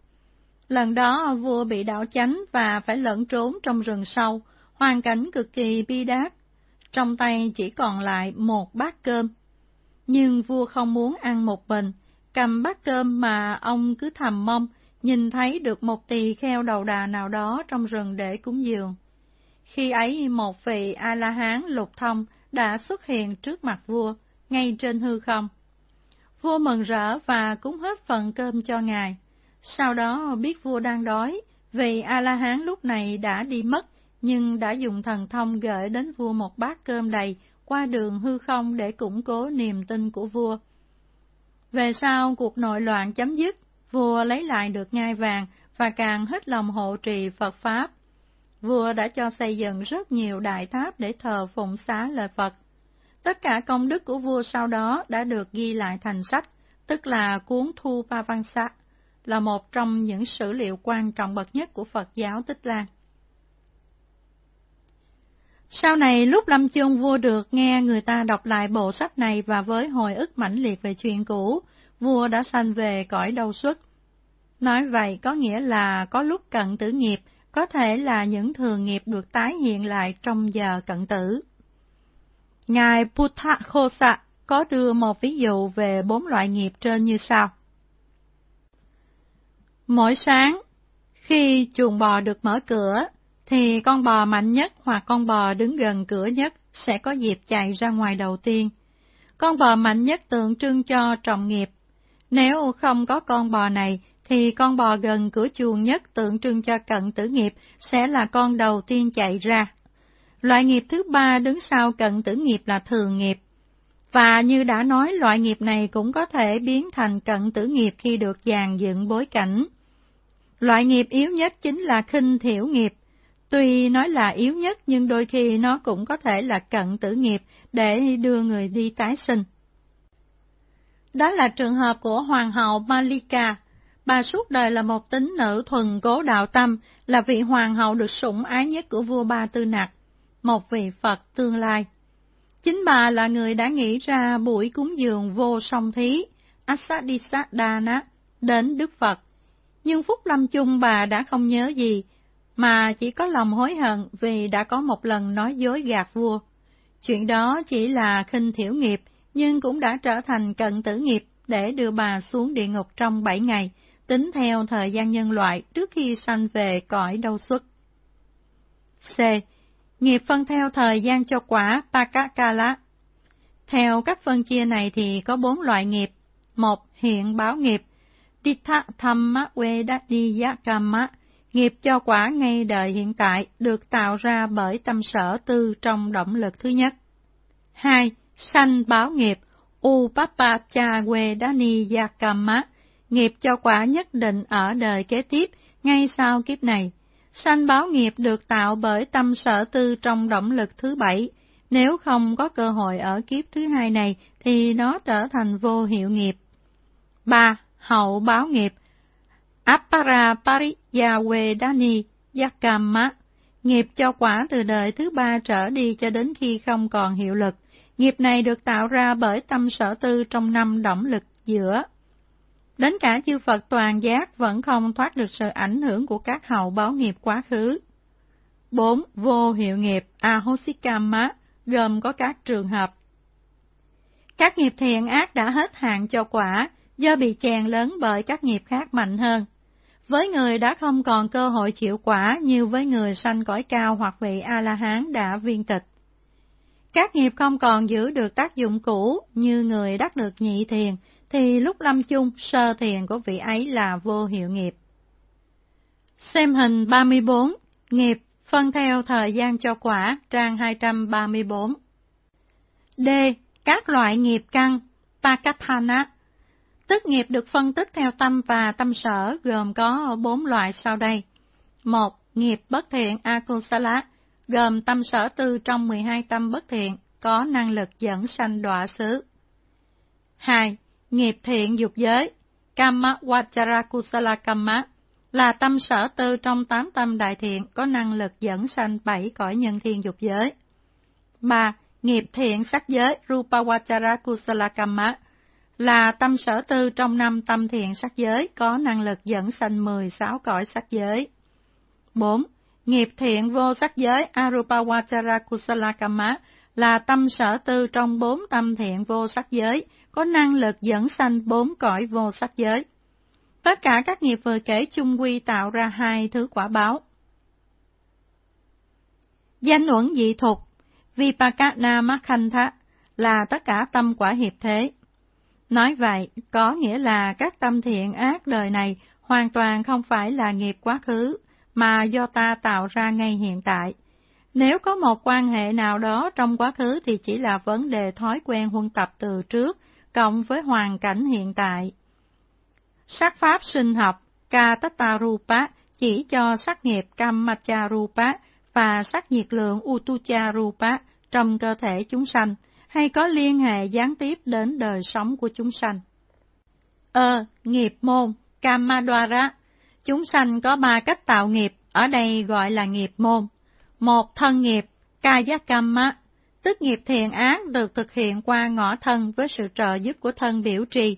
Lần đó vua bị đảo chánh và phải lẫn trốn trong rừng sâu, hoàn cảnh cực kỳ bi đát. Trong tay chỉ còn lại một bát cơm. Nhưng vua không muốn ăn một mình, cầm bát cơm mà ông cứ thầm mong, nhìn thấy được một tỳ kheo đầu đà nào đó trong rừng để cúng dường. Khi ấy một vị A-la-hán lục thông đã xuất hiện trước mặt vua, ngay trên hư không. Vua mừng rỡ và cúng hết phần cơm cho ngài. Sau đó biết vua đang đói, vì A-la-hán lúc này đã đi mất, nhưng đã dùng thần thông gửi đến vua một bát cơm đầy qua đường hư không để củng cố niềm tin của vua. Về sau, cuộc nội loạn chấm dứt, vua lấy lại được ngai vàng và càng hết lòng hộ trì Phật Pháp. Vua đã cho xây dựng rất nhiều đại tháp để thờ phụng xá lời Phật. Tất cả công đức của vua sau đó đã được ghi lại thành sách, tức là cuốn Thu Pa Văn Sa, là một trong những sử liệu quan trọng bậc nhất của Phật giáo Tích Lan. Sau này, lúc Lâm Chương vua được nghe người ta đọc lại bộ sách này và với hồi ức mãnh liệt về chuyện cũ, vua đã sanh về cõi đầu xuất. Nói vậy có nghĩa là có lúc cận tử nghiệp, có thể là những thường nghiệp được tái hiện lại trong giờ cận tử. Ngài Buddha Khosa có đưa một ví dụ về bốn loại nghiệp trên như sau. Mỗi sáng, khi chuồng bò được mở cửa, thì con bò mạnh nhất hoặc con bò đứng gần cửa nhất sẽ có dịp chạy ra ngoài đầu tiên. Con bò mạnh nhất tượng trưng cho trọng nghiệp. Nếu không có con bò này, thì con bò gần cửa chuồng nhất tượng trưng cho cận tử nghiệp sẽ là con đầu tiên chạy ra. Loại nghiệp thứ ba đứng sau cận tử nghiệp là thường nghiệp. Và như đã nói, loại nghiệp này cũng có thể biến thành cận tử nghiệp khi được dàn dựng bối cảnh. Loại nghiệp yếu nhất chính là khinh thiểu nghiệp. Tuy nói là yếu nhất nhưng đôi khi nó cũng có thể là cận tử nghiệp để đưa người đi tái sinh. Đó là trường hợp của Hoàng hậu Malika. Bà suốt đời là một tín nữ thuần cố đạo tâm, là vị hoàng hậu được sủng ái nhất của vua Ba Tư Nặc một vị Phật tương lai. Chính bà là người đã nghĩ ra buổi cúng dường vô song thí, Asadisadana, đến Đức Phật. Nhưng phút lâm chung bà đã không nhớ gì, mà chỉ có lòng hối hận vì đã có một lần nói dối gạt vua. Chuyện đó chỉ là khinh thiểu nghiệp, nhưng cũng đã trở thành cận tử nghiệp để đưa bà xuống địa ngục trong bảy ngày, tính theo thời gian nhân loại trước khi sanh về cõi đau xuất. C nghiệp phân theo thời gian cho quả Pakakala. Theo các phân chia này thì có bốn loại nghiệp. Một, hiện báo nghiệp, Dittha Dhamma Vedadiyakama, nghiệp cho quả ngay đời hiện tại được tạo ra bởi tâm sở tư trong động lực thứ nhất. 2. Sanh báo nghiệp, Upapacha Vedadiyakama, nghiệp cho quả nhất định ở đời kế tiếp, ngay sau kiếp này. Sanh báo nghiệp được tạo bởi tâm sở tư trong động lực thứ bảy. Nếu không có cơ hội ở kiếp thứ hai này thì nó trở thành vô hiệu nghiệp. 3. Hậu báo nghiệp Appara Pariyavedani Yakama Nghiệp cho quả từ đời thứ ba trở đi cho đến khi không còn hiệu lực. Nghiệp này được tạo ra bởi tâm sở tư trong năm động lực giữa Đến cả chư Phật toàn giác vẫn không thoát được sự ảnh hưởng của các hậu báo nghiệp quá khứ. 4. Vô hiệu nghiệp Ahosikama gồm có các trường hợp. Các nghiệp thiện ác đã hết hạn cho quả do bị chèn lớn bởi các nghiệp khác mạnh hơn. Với người đã không còn cơ hội chịu quả như với người sanh cõi cao hoặc vị A-la-hán đã viên tịch. Các nghiệp không còn giữ được tác dụng cũ như người đắc được nhị thiền thì lúc lâm chung sơ thiền của vị ấy là vô hiệu nghiệp. Xem hình 34, nghiệp phân theo thời gian cho quả, trang 234. D. Các loại nghiệp căn, Pakatthana, tức nghiệp được phân tích theo tâm và tâm sở gồm có bốn loại sau đây. một Nghiệp bất thiện Akusala, gồm tâm sở tư trong 12 tâm bất thiện, có năng lực dẫn sanh đọa xứ. 2 nghiệp thiện dục giới, Kamma Vajara Kusala Kamma, là tâm sở tư trong tám tâm đại thiện có năng lực dẫn sanh bảy cõi nhân thiên dục giới. Mà nghiệp thiện sắc giới Rupa Vajara Kusala Kamma là tâm sở tư trong năm tâm thiện sắc giới có năng lực dẫn sanh mười sáu cõi sắc giới. 4. Nghiệp thiện vô sắc giới Arupa Vajara Kusala Kamma là tâm sở tư trong bốn tâm thiện vô sắc giới có năng lực dẫn sanh bốn cõi vô sắc giới. Tất cả các nghiệp vừa kể chung quy tạo ra hai thứ quả báo. Danh uẩn dị thuộc Vipakana makhantha là tất cả tâm quả hiệp thế. Nói vậy, có nghĩa là các tâm thiện ác đời này hoàn toàn không phải là nghiệp quá khứ, mà do ta tạo ra ngay hiện tại. Nếu có một quan hệ nào đó trong quá khứ thì chỉ là vấn đề thói quen huân tập từ trước cộng với hoàn cảnh hiện tại. Sắc pháp sinh học Katattarupa chỉ cho sắc nghiệp Kamacharupa và sắc nhiệt lượng Utucharupa trong cơ thể chúng sanh hay có liên hệ gián tiếp đến đời sống của chúng sanh. Ơ, ờ, nghiệp môn, Kamadwara. Chúng sanh có ba cách tạo nghiệp, ở đây gọi là nghiệp môn. Một thân nghiệp, Kayakama, tức nghiệp thiện ác được thực hiện qua ngõ thân với sự trợ giúp của thân biểu trì.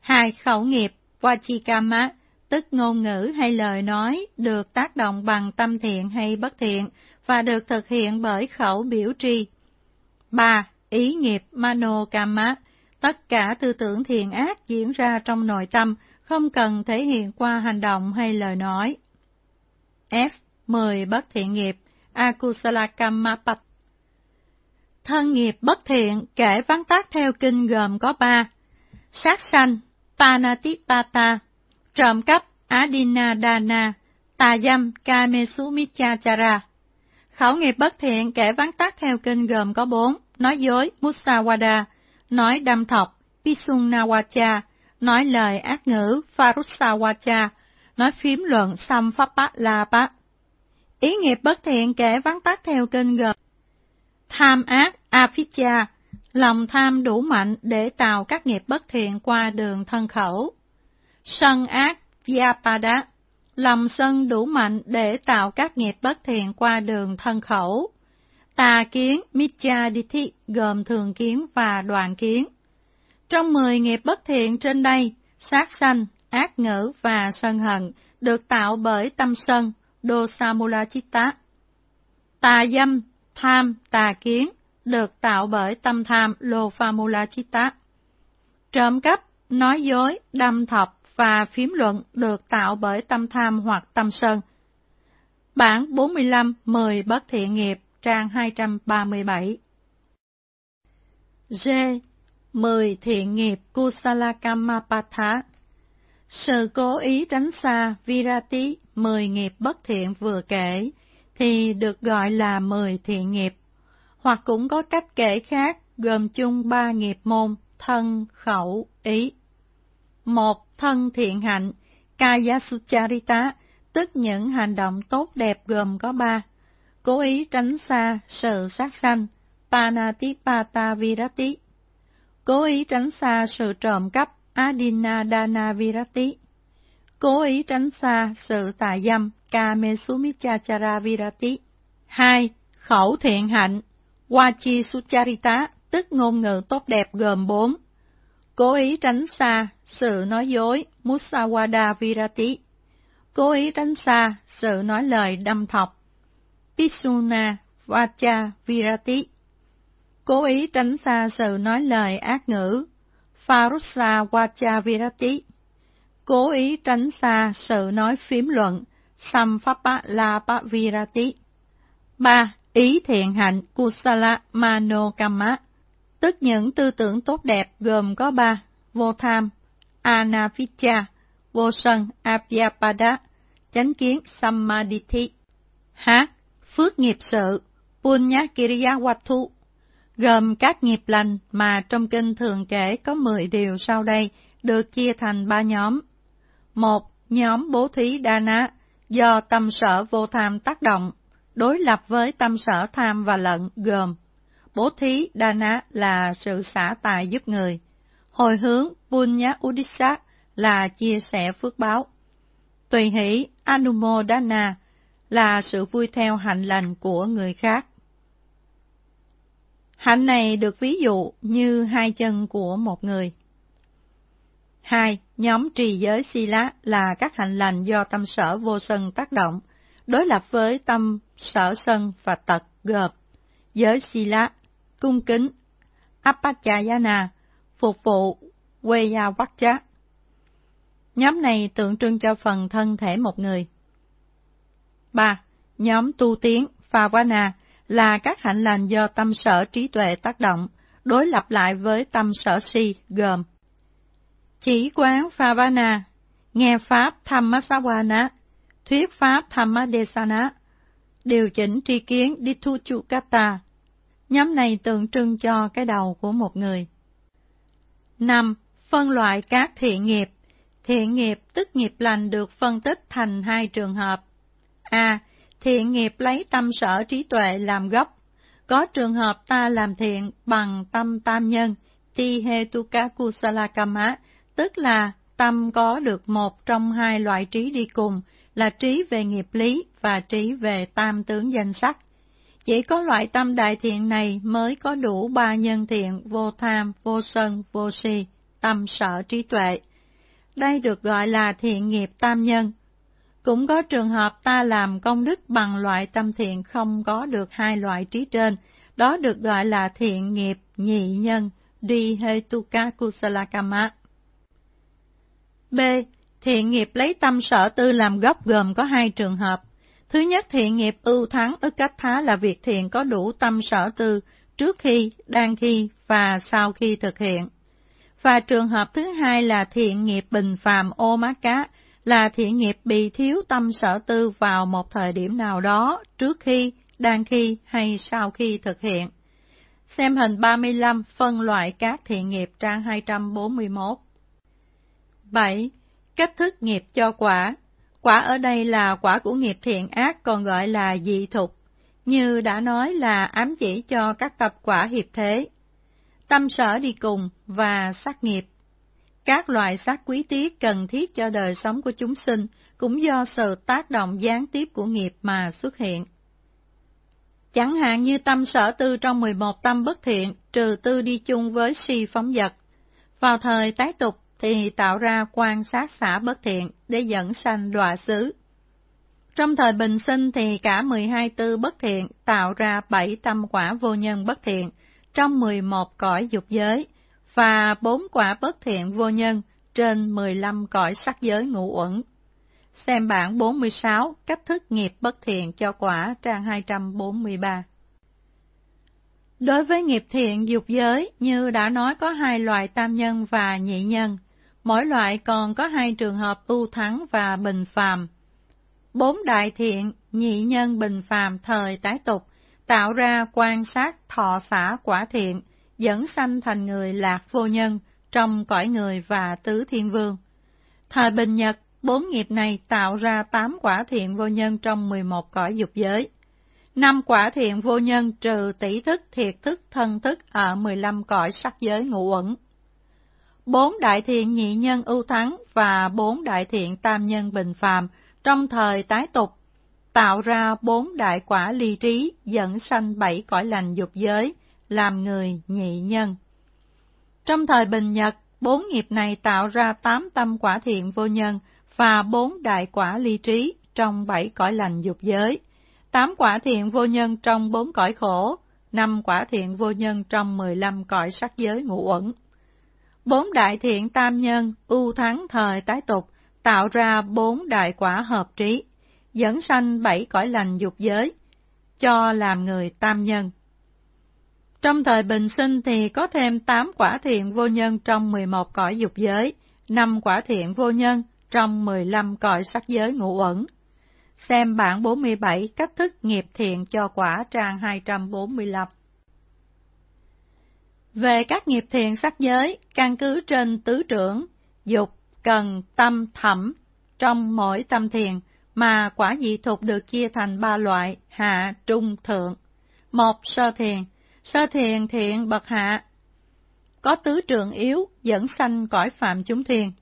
Hai khẩu nghiệp, Vachikama, tức ngôn ngữ hay lời nói, được tác động bằng tâm thiện hay bất thiện và được thực hiện bởi khẩu biểu trì. ba Ý nghiệp Manokama Tất cả tư tưởng thiện ác diễn ra trong nội tâm, không cần thể hiện qua hành động hay lời nói. F. mười Bất thiện nghiệp akusala Akusalakamapat thân nghiệp bất thiện kể vắn tắt theo kinh gồm có ba, sát sanh, panatipata, trộm cắp, adinadana, tà dâm, kamesumichachara. Khẩu nghiệp bất thiện kể vắn tắt theo kinh gồm có bốn, nói dối, musawada, nói đâm thọc, pisunawacha, nói lời ác ngữ, pharusawacha, nói phím luận, samphappalapa. Ý nghiệp bất thiện kể vắn tắt theo kinh gồm tham ác aphichya, lòng tham đủ mạnh để tạo các nghiệp bất thiện qua đường thân khẩu. Sân ác vyapada, lòng sân đủ mạnh để tạo các nghiệp bất thiện qua đường thân khẩu. Tà kiến mitya dithi gồm thường kiến và đoạn kiến. Trong 10 nghiệp bất thiện trên đây, sát sanh, ác ngữ và sân hận được tạo bởi tâm sân, dosamula chitta. Tà dâm, tham tà kiến được tạo bởi tâm tham lô pha mu la chi Lophamulachitta. Trộm cắp, nói dối, đâm thọc và phím luận được tạo bởi tâm tham hoặc tâm sân. Bản 45 10 bất thiện nghiệp, trang 237. G. 10 thiện nghiệp Kusala Kammapatha Sự cố ý tránh xa Virati 10 nghiệp bất thiện vừa kể thì được gọi là mười thiện nghiệp, hoặc cũng có cách kể khác gồm chung ba nghiệp môn thân, khẩu, ý. Một thân thiện hạnh, kaya sucharita, tức những hành động tốt đẹp gồm có ba: cố ý tránh xa sự sát sanh, panatipata virati, cố ý tránh xa sự trộm cắp, adinadana virati, cố ý tránh xa sự tà dâm, Kamesumichachara Virati. 2. Khẩu thiện hạnh, Wachi Sucharita, tức ngôn ngữ tốt đẹp gồm 4. Cố ý tránh xa, sự nói dối, Musawada Virati. Cố ý tránh xa, sự nói lời đâm thọc, Pisuna Vacha Virati. Cố ý tránh xa sự nói lời ác ngữ, Pharusa Vacha Virati. Cố ý tránh xa sự nói phím luận, Sampapa Lapa Virati. 3. Ý thiện hạnh Kusala Mano Kamma, tức những tư tưởng tốt đẹp gồm có ba, vô tham, anavicca, vô sân, apyapada, chánh kiến samadhi. H. Phước nghiệp sự, punya kiriya wattu, gồm các nghiệp lành mà trong kinh thường kể có 10 điều sau đây được chia thành ba nhóm. 1. Nhóm bố thí đa na, do tâm sở vô tham tác động, đối lập với tâm sở tham và lận gồm bố thí đa ná là sự xả tài giúp người, hồi hướng punya udissa là chia sẻ phước báo, tùy hỷ anumodana là sự vui theo hạnh lành của người khác. Hạnh này được ví dụ như hai chân của một người. 2. Nhóm trì giới si Sila là các hành lành do tâm sở vô sân tác động, đối lập với tâm sở sân và tật gồm giới si Sila, cung kính, Appachayana, phục vụ, Vejavacha. Nhóm này tượng trưng cho phần thân thể một người. 3. Nhóm tu tiến, Phavana, là các hạnh lành do tâm sở trí tuệ tác động, đối lập lại với tâm sở si gồm chỉ quán Phavana, nghe Pháp Dhammasawana, thuyết Pháp Dhammadesana, điều chỉnh tri kiến Dithuchukata. Nhóm này tượng trưng cho cái đầu của một người. 5. Phân loại các thiện nghiệp Thiện nghiệp tức nghiệp lành được phân tích thành hai trường hợp. A. Thiện nghiệp lấy tâm sở trí tuệ làm gốc. Có trường hợp ta làm thiện bằng tâm tam nhân, ti kusala kama, tức là tâm có được một trong hai loại trí đi cùng là trí về nghiệp lý và trí về tam tướng danh sắc. Chỉ có loại tâm đại thiện này mới có đủ ba nhân thiện vô tham, vô sân, vô si, tâm sở trí tuệ. Đây được gọi là thiện nghiệp tam nhân. Cũng có trường hợp ta làm công đức bằng loại tâm thiện không có được hai loại trí trên, đó được gọi là thiện nghiệp nhị nhân, đi hetuka kusala kama. B. Thiện nghiệp lấy tâm sở tư làm gốc gồm có hai trường hợp. Thứ nhất, thiện nghiệp ưu thắng ức cách thá là việc thiện có đủ tâm sở tư trước khi, đang khi và sau khi thực hiện. Và trường hợp thứ hai là thiện nghiệp bình phàm ô má cá, là thiện nghiệp bị thiếu tâm sở tư vào một thời điểm nào đó trước khi, đang khi hay sau khi thực hiện. Xem hình 35 phân loại các thiện nghiệp trang 241. 7. Cách thức nghiệp cho quả Quả ở đây là quả của nghiệp thiện ác còn gọi là dị thục, như đã nói là ám chỉ cho các tập quả hiệp thế. Tâm sở đi cùng và sát nghiệp Các loại sát quý tiết cần thiết cho đời sống của chúng sinh cũng do sự tác động gián tiếp của nghiệp mà xuất hiện. Chẳng hạn như tâm sở tư trong 11 tâm bất thiện, trừ tư đi chung với si phóng vật. Vào thời tái tục, thì tạo ra quan sát xã bất thiện để dẫn sanh đọa xứ. Trong thời bình sinh thì cả 12 tư bất thiện tạo ra 7 tâm quả vô nhân bất thiện trong 11 cõi dục giới và 4 quả bất thiện vô nhân trên 15 cõi sắc giới ngũ uẩn. Xem bản 46 Cách thức nghiệp bất thiện cho quả trang 243. Đối với nghiệp thiện dục giới, như đã nói có hai loại tam nhân và nhị nhân mỗi loại còn có hai trường hợp tu thắng và bình phàm. Bốn đại thiện, nhị nhân bình phàm thời tái tục, tạo ra quan sát thọ xã quả thiện, dẫn sanh thành người lạc vô nhân trong cõi người và tứ thiên vương. Thời Bình Nhật, bốn nghiệp này tạo ra tám quả thiện vô nhân trong mười một cõi dục giới. Năm quả thiện vô nhân trừ tỷ thức, thiệt thức, thân thức ở mười lăm cõi sắc giới ngũ uẩn bốn đại thiện nhị nhân ưu thắng và bốn đại thiện tam nhân bình phàm trong thời tái tục, tạo ra bốn đại quả ly trí dẫn sanh bảy cõi lành dục giới, làm người nhị nhân. Trong thời bình Nhật, bốn nghiệp này tạo ra tám tâm quả thiện vô nhân và bốn đại quả ly trí trong bảy cõi lành dục giới, tám quả thiện vô nhân trong bốn cõi khổ, năm quả thiện vô nhân trong mười lăm cõi sắc giới ngũ uẩn. Bốn đại thiện tam nhân ưu thắng thời tái tục, tạo ra bốn đại quả hợp trí, dẫn sanh bảy cõi lành dục giới, cho làm người tam nhân. Trong thời bình sinh thì có thêm tám quả thiện vô nhân trong mười một cõi dục giới, năm quả thiện vô nhân trong mười lăm cõi sắc giới ngũ ẩn. Xem bản 47 cách thức nghiệp thiện cho quả trang 245. Về các nghiệp thiện sắc giới, căn cứ trên tứ trưởng, dục, cần, tâm, thẩm, trong mỗi tâm thiền, mà quả dị thuộc được chia thành ba loại, hạ, trung, thượng. Một, sơ thiền. Sơ thiền thiện bậc hạ. Có tứ trưởng yếu, dẫn sanh cõi phạm chúng thiền.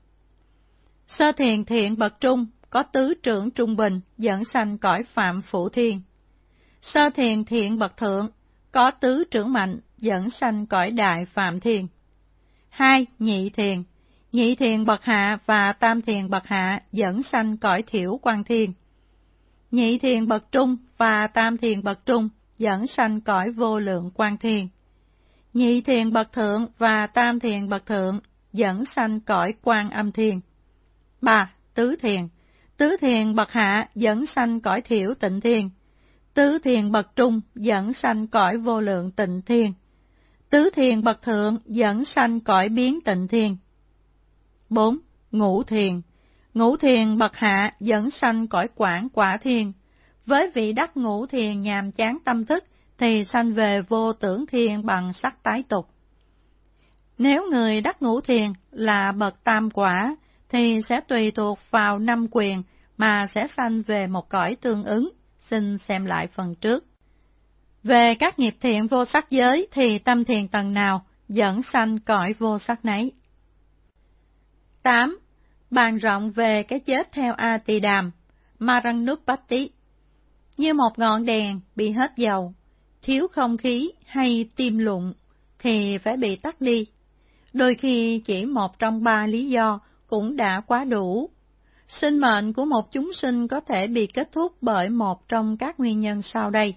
Sơ thiền thiện bậc trung, có tứ trưởng trung bình, dẫn sanh cõi phạm phủ thiền Sơ thiền thiện bậc thượng, có tứ trưởng mạnh, dẫn sanh cõi đại phạm thiền. hai Nhị thiền Nhị thiền bậc hạ và tam thiền bậc hạ dẫn sanh cõi thiểu quan thiền. Nhị thiền bậc trung và tam thiền bậc trung dẫn sanh cõi vô lượng quan thiền. Nhị thiền bậc thượng và tam thiền bậc thượng dẫn sanh cõi quan âm thiền. ba Tứ thiền Tứ thiền bậc hạ dẫn sanh cõi thiểu tịnh thiền Tứ thiền bậc trung dẫn sanh cõi vô lượng tịnh thiên. Tứ thiền bậc thượng dẫn sanh cõi biến tịnh thiên. 4. Ngũ thiền Ngũ thiền bậc hạ dẫn sanh cõi quản quả thiên. Với vị đắc ngũ thiền nhàm chán tâm thức thì sanh về vô tưởng thiên bằng sắc tái tục. Nếu người đắc ngũ thiền là bậc tam quả thì sẽ tùy thuộc vào năm quyền mà sẽ sanh về một cõi tương ứng xin xem lại phần trước. Về các nghiệp thiện vô sắc giới thì tâm thiền tầng nào dẫn sanh cõi vô sắc nấy. 8. Bàn rộng về cái chết theo A Tỳ Đàm, Maranupati, như một ngọn đèn bị hết dầu, thiếu không khí hay tim lụng thì phải bị tắt đi. Đôi khi chỉ một trong ba lý do cũng đã quá đủ Sinh mệnh của một chúng sinh có thể bị kết thúc bởi một trong các nguyên nhân sau đây.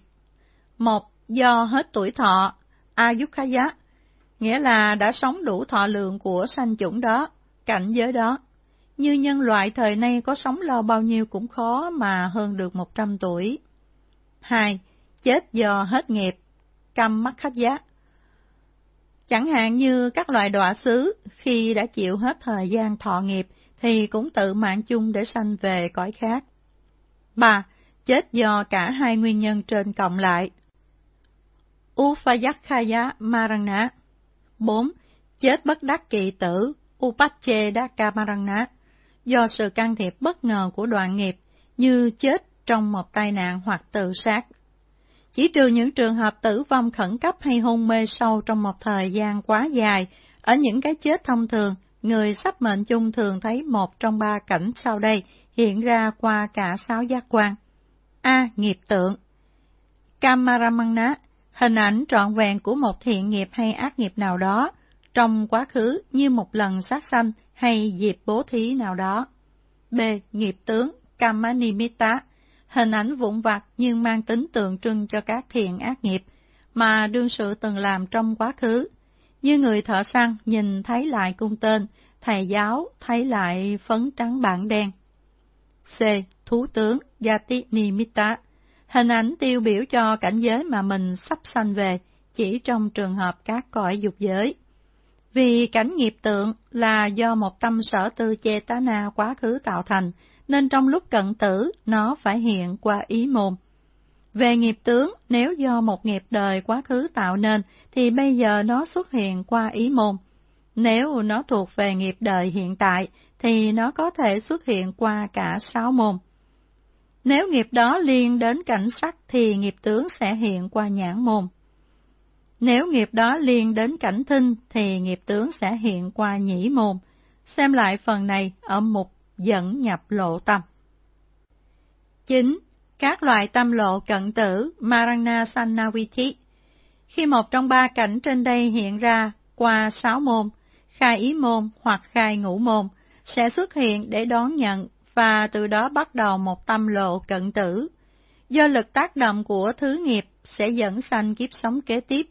Một, do hết tuổi thọ, Ayukhaya, nghĩa là đã sống đủ thọ lượng của sanh chủng đó, cảnh giới đó. Như nhân loại thời nay có sống lâu bao nhiêu cũng khó mà hơn được 100 tuổi. 2. Chết do hết nghiệp, căm mắc khách giác. Chẳng hạn như các loài đọa xứ khi đã chịu hết thời gian thọ nghiệp thì cũng tự mạng chung để sanh về cõi khác. 3. Chết do cả hai nguyên nhân trên cộng lại. Upayakhaya Marana 4. Chết bất đắc kỳ tử Upache Dakamarana do sự can thiệp bất ngờ của đoạn nghiệp như chết trong một tai nạn hoặc tự sát. Chỉ trừ những trường hợp tử vong khẩn cấp hay hôn mê sâu trong một thời gian quá dài, ở những cái chết thông thường người sắp mệnh chung thường thấy một trong ba cảnh sau đây hiện ra qua cả sáu giác quan. A. Nghiệp tượng Kamaramana, hình ảnh trọn vẹn của một thiện nghiệp hay ác nghiệp nào đó, trong quá khứ như một lần sát sanh hay dịp bố thí nào đó. B. Nghiệp tướng (kamanimita) hình ảnh vụn vặt nhưng mang tính tượng trưng cho các thiện ác nghiệp mà đương sự từng làm trong quá khứ như người thợ săn nhìn thấy lại cung tên, thầy giáo thấy lại phấn trắng bảng đen. C. Thú tướng Yati Nimitta Hình ảnh tiêu biểu cho cảnh giới mà mình sắp sanh về, chỉ trong trường hợp các cõi dục giới. Vì cảnh nghiệp tượng là do một tâm sở tư chê tá na quá khứ tạo thành, nên trong lúc cận tử nó phải hiện qua ý mồm. Về nghiệp tướng, nếu do một nghiệp đời quá khứ tạo nên, thì bây giờ nó xuất hiện qua ý môn. Nếu nó thuộc về nghiệp đời hiện tại, thì nó có thể xuất hiện qua cả sáu môn. Nếu nghiệp đó liên đến cảnh sắc thì nghiệp tướng sẽ hiện qua nhãn môn. Nếu nghiệp đó liên đến cảnh thinh thì nghiệp tướng sẽ hiện qua nhĩ môn. Xem lại phần này ở mục dẫn nhập lộ tâm. 9 các loại tâm lộ cận tử Marana Sannaviti. Khi một trong ba cảnh trên đây hiện ra qua sáu môn, khai ý môn hoặc khai ngũ môn, sẽ xuất hiện để đón nhận và từ đó bắt đầu một tâm lộ cận tử. Do lực tác động của thứ nghiệp sẽ dẫn sanh kiếp sống kế tiếp.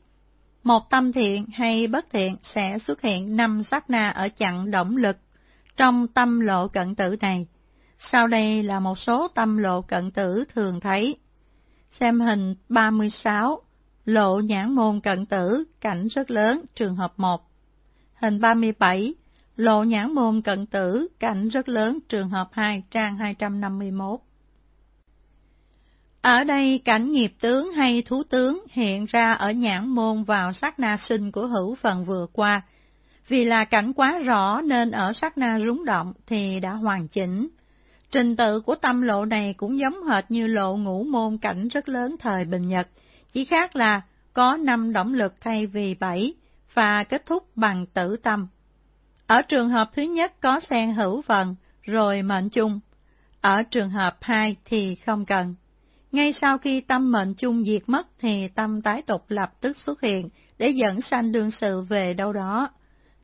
Một tâm thiện hay bất thiện sẽ xuất hiện năm sát na ở chặng động lực trong tâm lộ cận tử này. Sau đây là một số tâm lộ cận tử thường thấy. Xem hình 36, lộ nhãn môn cận tử, cảnh rất lớn, trường hợp 1. Hình 37, lộ nhãn môn cận tử, cảnh rất lớn, trường hợp 2, trang 251. Ở đây cảnh nghiệp tướng hay thú tướng hiện ra ở nhãn môn vào sát na sinh của hữu phần vừa qua. Vì là cảnh quá rõ nên ở sát na rúng động thì đã hoàn chỉnh. Trình tự của tâm lộ này cũng giống hệt như lộ ngũ môn cảnh rất lớn thời Bình Nhật, chỉ khác là có 5 động lực thay vì 7 và kết thúc bằng tử tâm. Ở trường hợp thứ nhất có xen hữu phần rồi mệnh chung. Ở trường hợp 2 thì không cần. Ngay sau khi tâm mệnh chung diệt mất thì tâm tái tục lập tức xuất hiện để dẫn sanh đương sự về đâu đó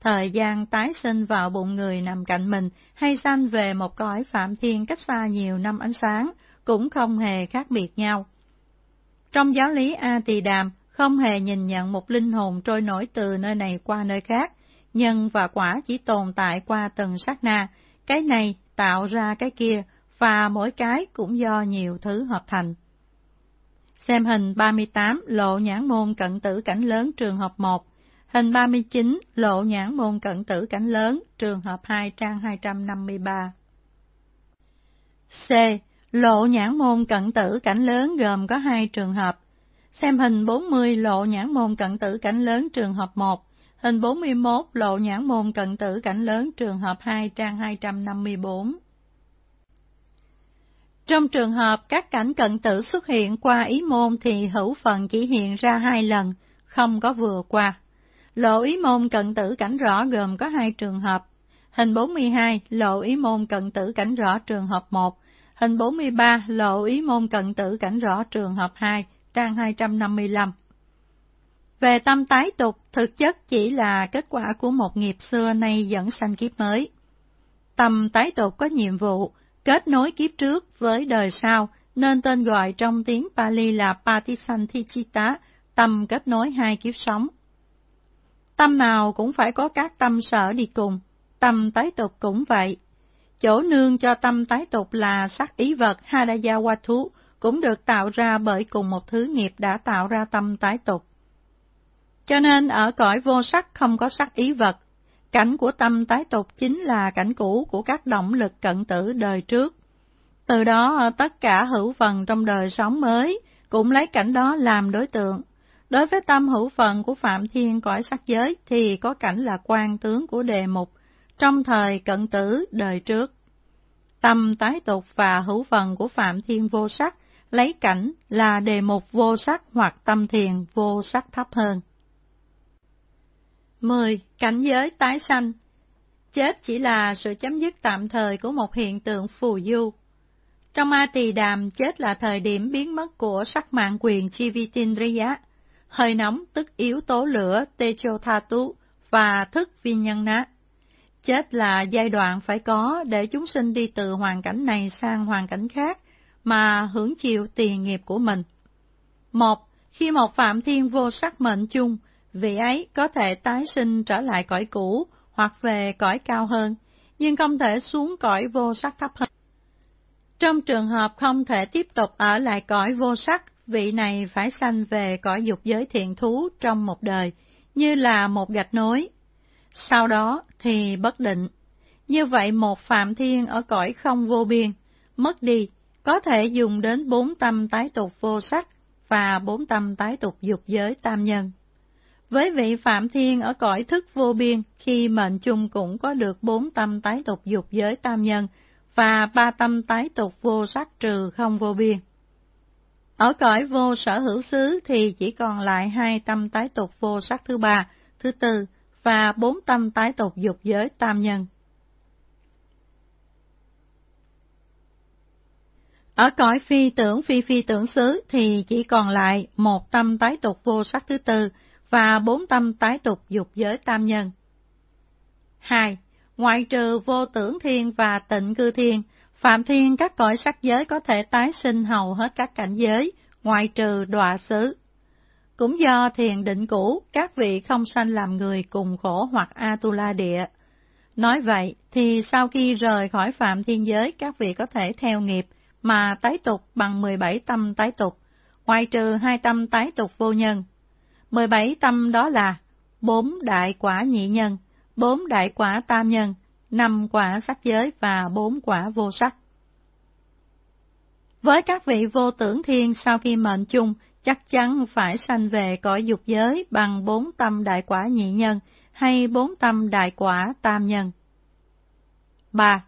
thời gian tái sinh vào bụng người nằm cạnh mình hay sanh về một cõi phạm thiên cách xa nhiều năm ánh sáng cũng không hề khác biệt nhau. Trong giáo lý A Tỳ Đàm, không hề nhìn nhận một linh hồn trôi nổi từ nơi này qua nơi khác, nhân và quả chỉ tồn tại qua từng sát na, cái này tạo ra cái kia, và mỗi cái cũng do nhiều thứ hợp thành. Xem hình 38 lộ nhãn môn cận tử cảnh lớn trường hợp 1, Hình 39, lộ nhãn môn cận tử cảnh lớn, trường hợp 2 trang 253. C. Lộ nhãn môn cận tử cảnh lớn gồm có hai trường hợp. Xem hình 40 lộ nhãn môn cận tử cảnh lớn trường hợp 1, hình 41 lộ nhãn môn cận tử cảnh lớn trường hợp 2 trang 254. Trong trường hợp các cảnh cận tử xuất hiện qua ý môn thì hữu phần chỉ hiện ra hai lần, không có vừa qua. Lộ ý môn cận tử cảnh rõ gồm có hai trường hợp. Hình 42, lộ ý môn cận tử cảnh rõ trường hợp 1. Hình 43, lộ ý môn cận tử cảnh rõ trường hợp 2, trang 255. Về tâm tái tục, thực chất chỉ là kết quả của một nghiệp xưa nay dẫn sanh kiếp mới. Tâm tái tục có nhiệm vụ kết nối kiếp trước với đời sau, nên tên gọi trong tiếng Pali là Patisantichita, tâm kết nối hai kiếp sống. Tâm nào cũng phải có các tâm sở đi cùng, tâm tái tục cũng vậy. Chỗ nương cho tâm tái tục là sắc ý vật Hadaya Watu cũng được tạo ra bởi cùng một thứ nghiệp đã tạo ra tâm tái tục. Cho nên ở cõi vô sắc không có sắc ý vật, cảnh của tâm tái tục chính là cảnh cũ của các động lực cận tử đời trước. Từ đó tất cả hữu phần trong đời sống mới cũng lấy cảnh đó làm đối tượng, Đối với tâm hữu phần của Phạm Thiên cõi sắc giới thì có cảnh là quan tướng của đề mục trong thời cận tử đời trước. Tâm tái tục và hữu phần của Phạm Thiên vô sắc lấy cảnh là đề mục vô sắc hoặc tâm thiền vô sắc thấp hơn. 10. Cảnh giới tái sanh Chết chỉ là sự chấm dứt tạm thời của một hiện tượng phù du. Trong A Tỳ Đàm, chết là thời điểm biến mất của sắc mạng quyền Chivitindriya hơi nóng tức yếu tố lửa Techothatu và thức Vinyana. Chết là giai đoạn phải có để chúng sinh đi từ hoàn cảnh này sang hoàn cảnh khác mà hưởng chịu tiền nghiệp của mình. Một, khi một phạm thiên vô sắc mệnh chung, vị ấy có thể tái sinh trở lại cõi cũ hoặc về cõi cao hơn, nhưng không thể xuống cõi vô sắc thấp hơn. Trong trường hợp không thể tiếp tục ở lại cõi vô sắc vị này phải sanh về cõi dục giới thiện thú trong một đời, như là một gạch nối. Sau đó thì bất định. Như vậy một phạm thiên ở cõi không vô biên, mất đi, có thể dùng đến bốn tâm tái tục vô sắc và bốn tâm tái tục dục giới tam nhân. Với vị phạm thiên ở cõi thức vô biên, khi mệnh chung cũng có được bốn tâm tái tục dục giới tam nhân và ba tâm tái tục vô sắc trừ không vô biên. Ở cõi vô sở hữu xứ thì chỉ còn lại hai tâm tái tục vô sắc thứ ba, thứ tư và bốn tâm tái tục dục giới tam nhân. Ở cõi phi tưởng phi phi tưởng xứ thì chỉ còn lại một tâm tái tục vô sắc thứ tư và bốn tâm tái tục dục giới tam nhân. 2. Ngoại trừ vô tưởng thiên và tịnh cư thiên Phạm thiên các cõi sắc giới có thể tái sinh hầu hết các cảnh giới, ngoại trừ đọa xứ. Cũng do thiền định cũ, các vị không sanh làm người cùng khổ hoặc Atula địa. Nói vậy, thì sau khi rời khỏi phạm thiên giới, các vị có thể theo nghiệp, mà tái tục bằng 17 tâm tái tục, ngoại trừ hai tâm tái tục vô nhân. 17 tâm đó là bốn đại quả nhị nhân, bốn đại quả tam nhân, năm quả sắc giới và bốn quả vô sắc. Với các vị vô tưởng thiên sau khi mệnh chung, chắc chắn phải sanh về cõi dục giới bằng bốn tâm đại quả nhị nhân hay bốn tâm đại quả tam nhân. 3.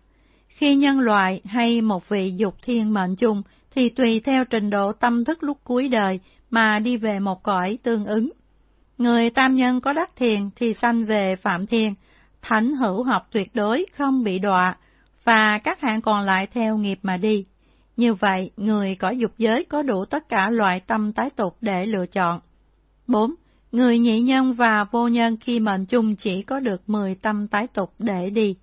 Khi nhân loại hay một vị dục thiên mệnh chung thì tùy theo trình độ tâm thức lúc cuối đời mà đi về một cõi tương ứng. Người tam nhân có đắc thiền thì sanh về phạm thiền thánh hữu học tuyệt đối không bị đọa, và các hạng còn lại theo nghiệp mà đi. Như vậy, người có dục giới có đủ tất cả loại tâm tái tục để lựa chọn. 4. Người nhị nhân và vô nhân khi mệnh chung chỉ có được 10 tâm tái tục để đi.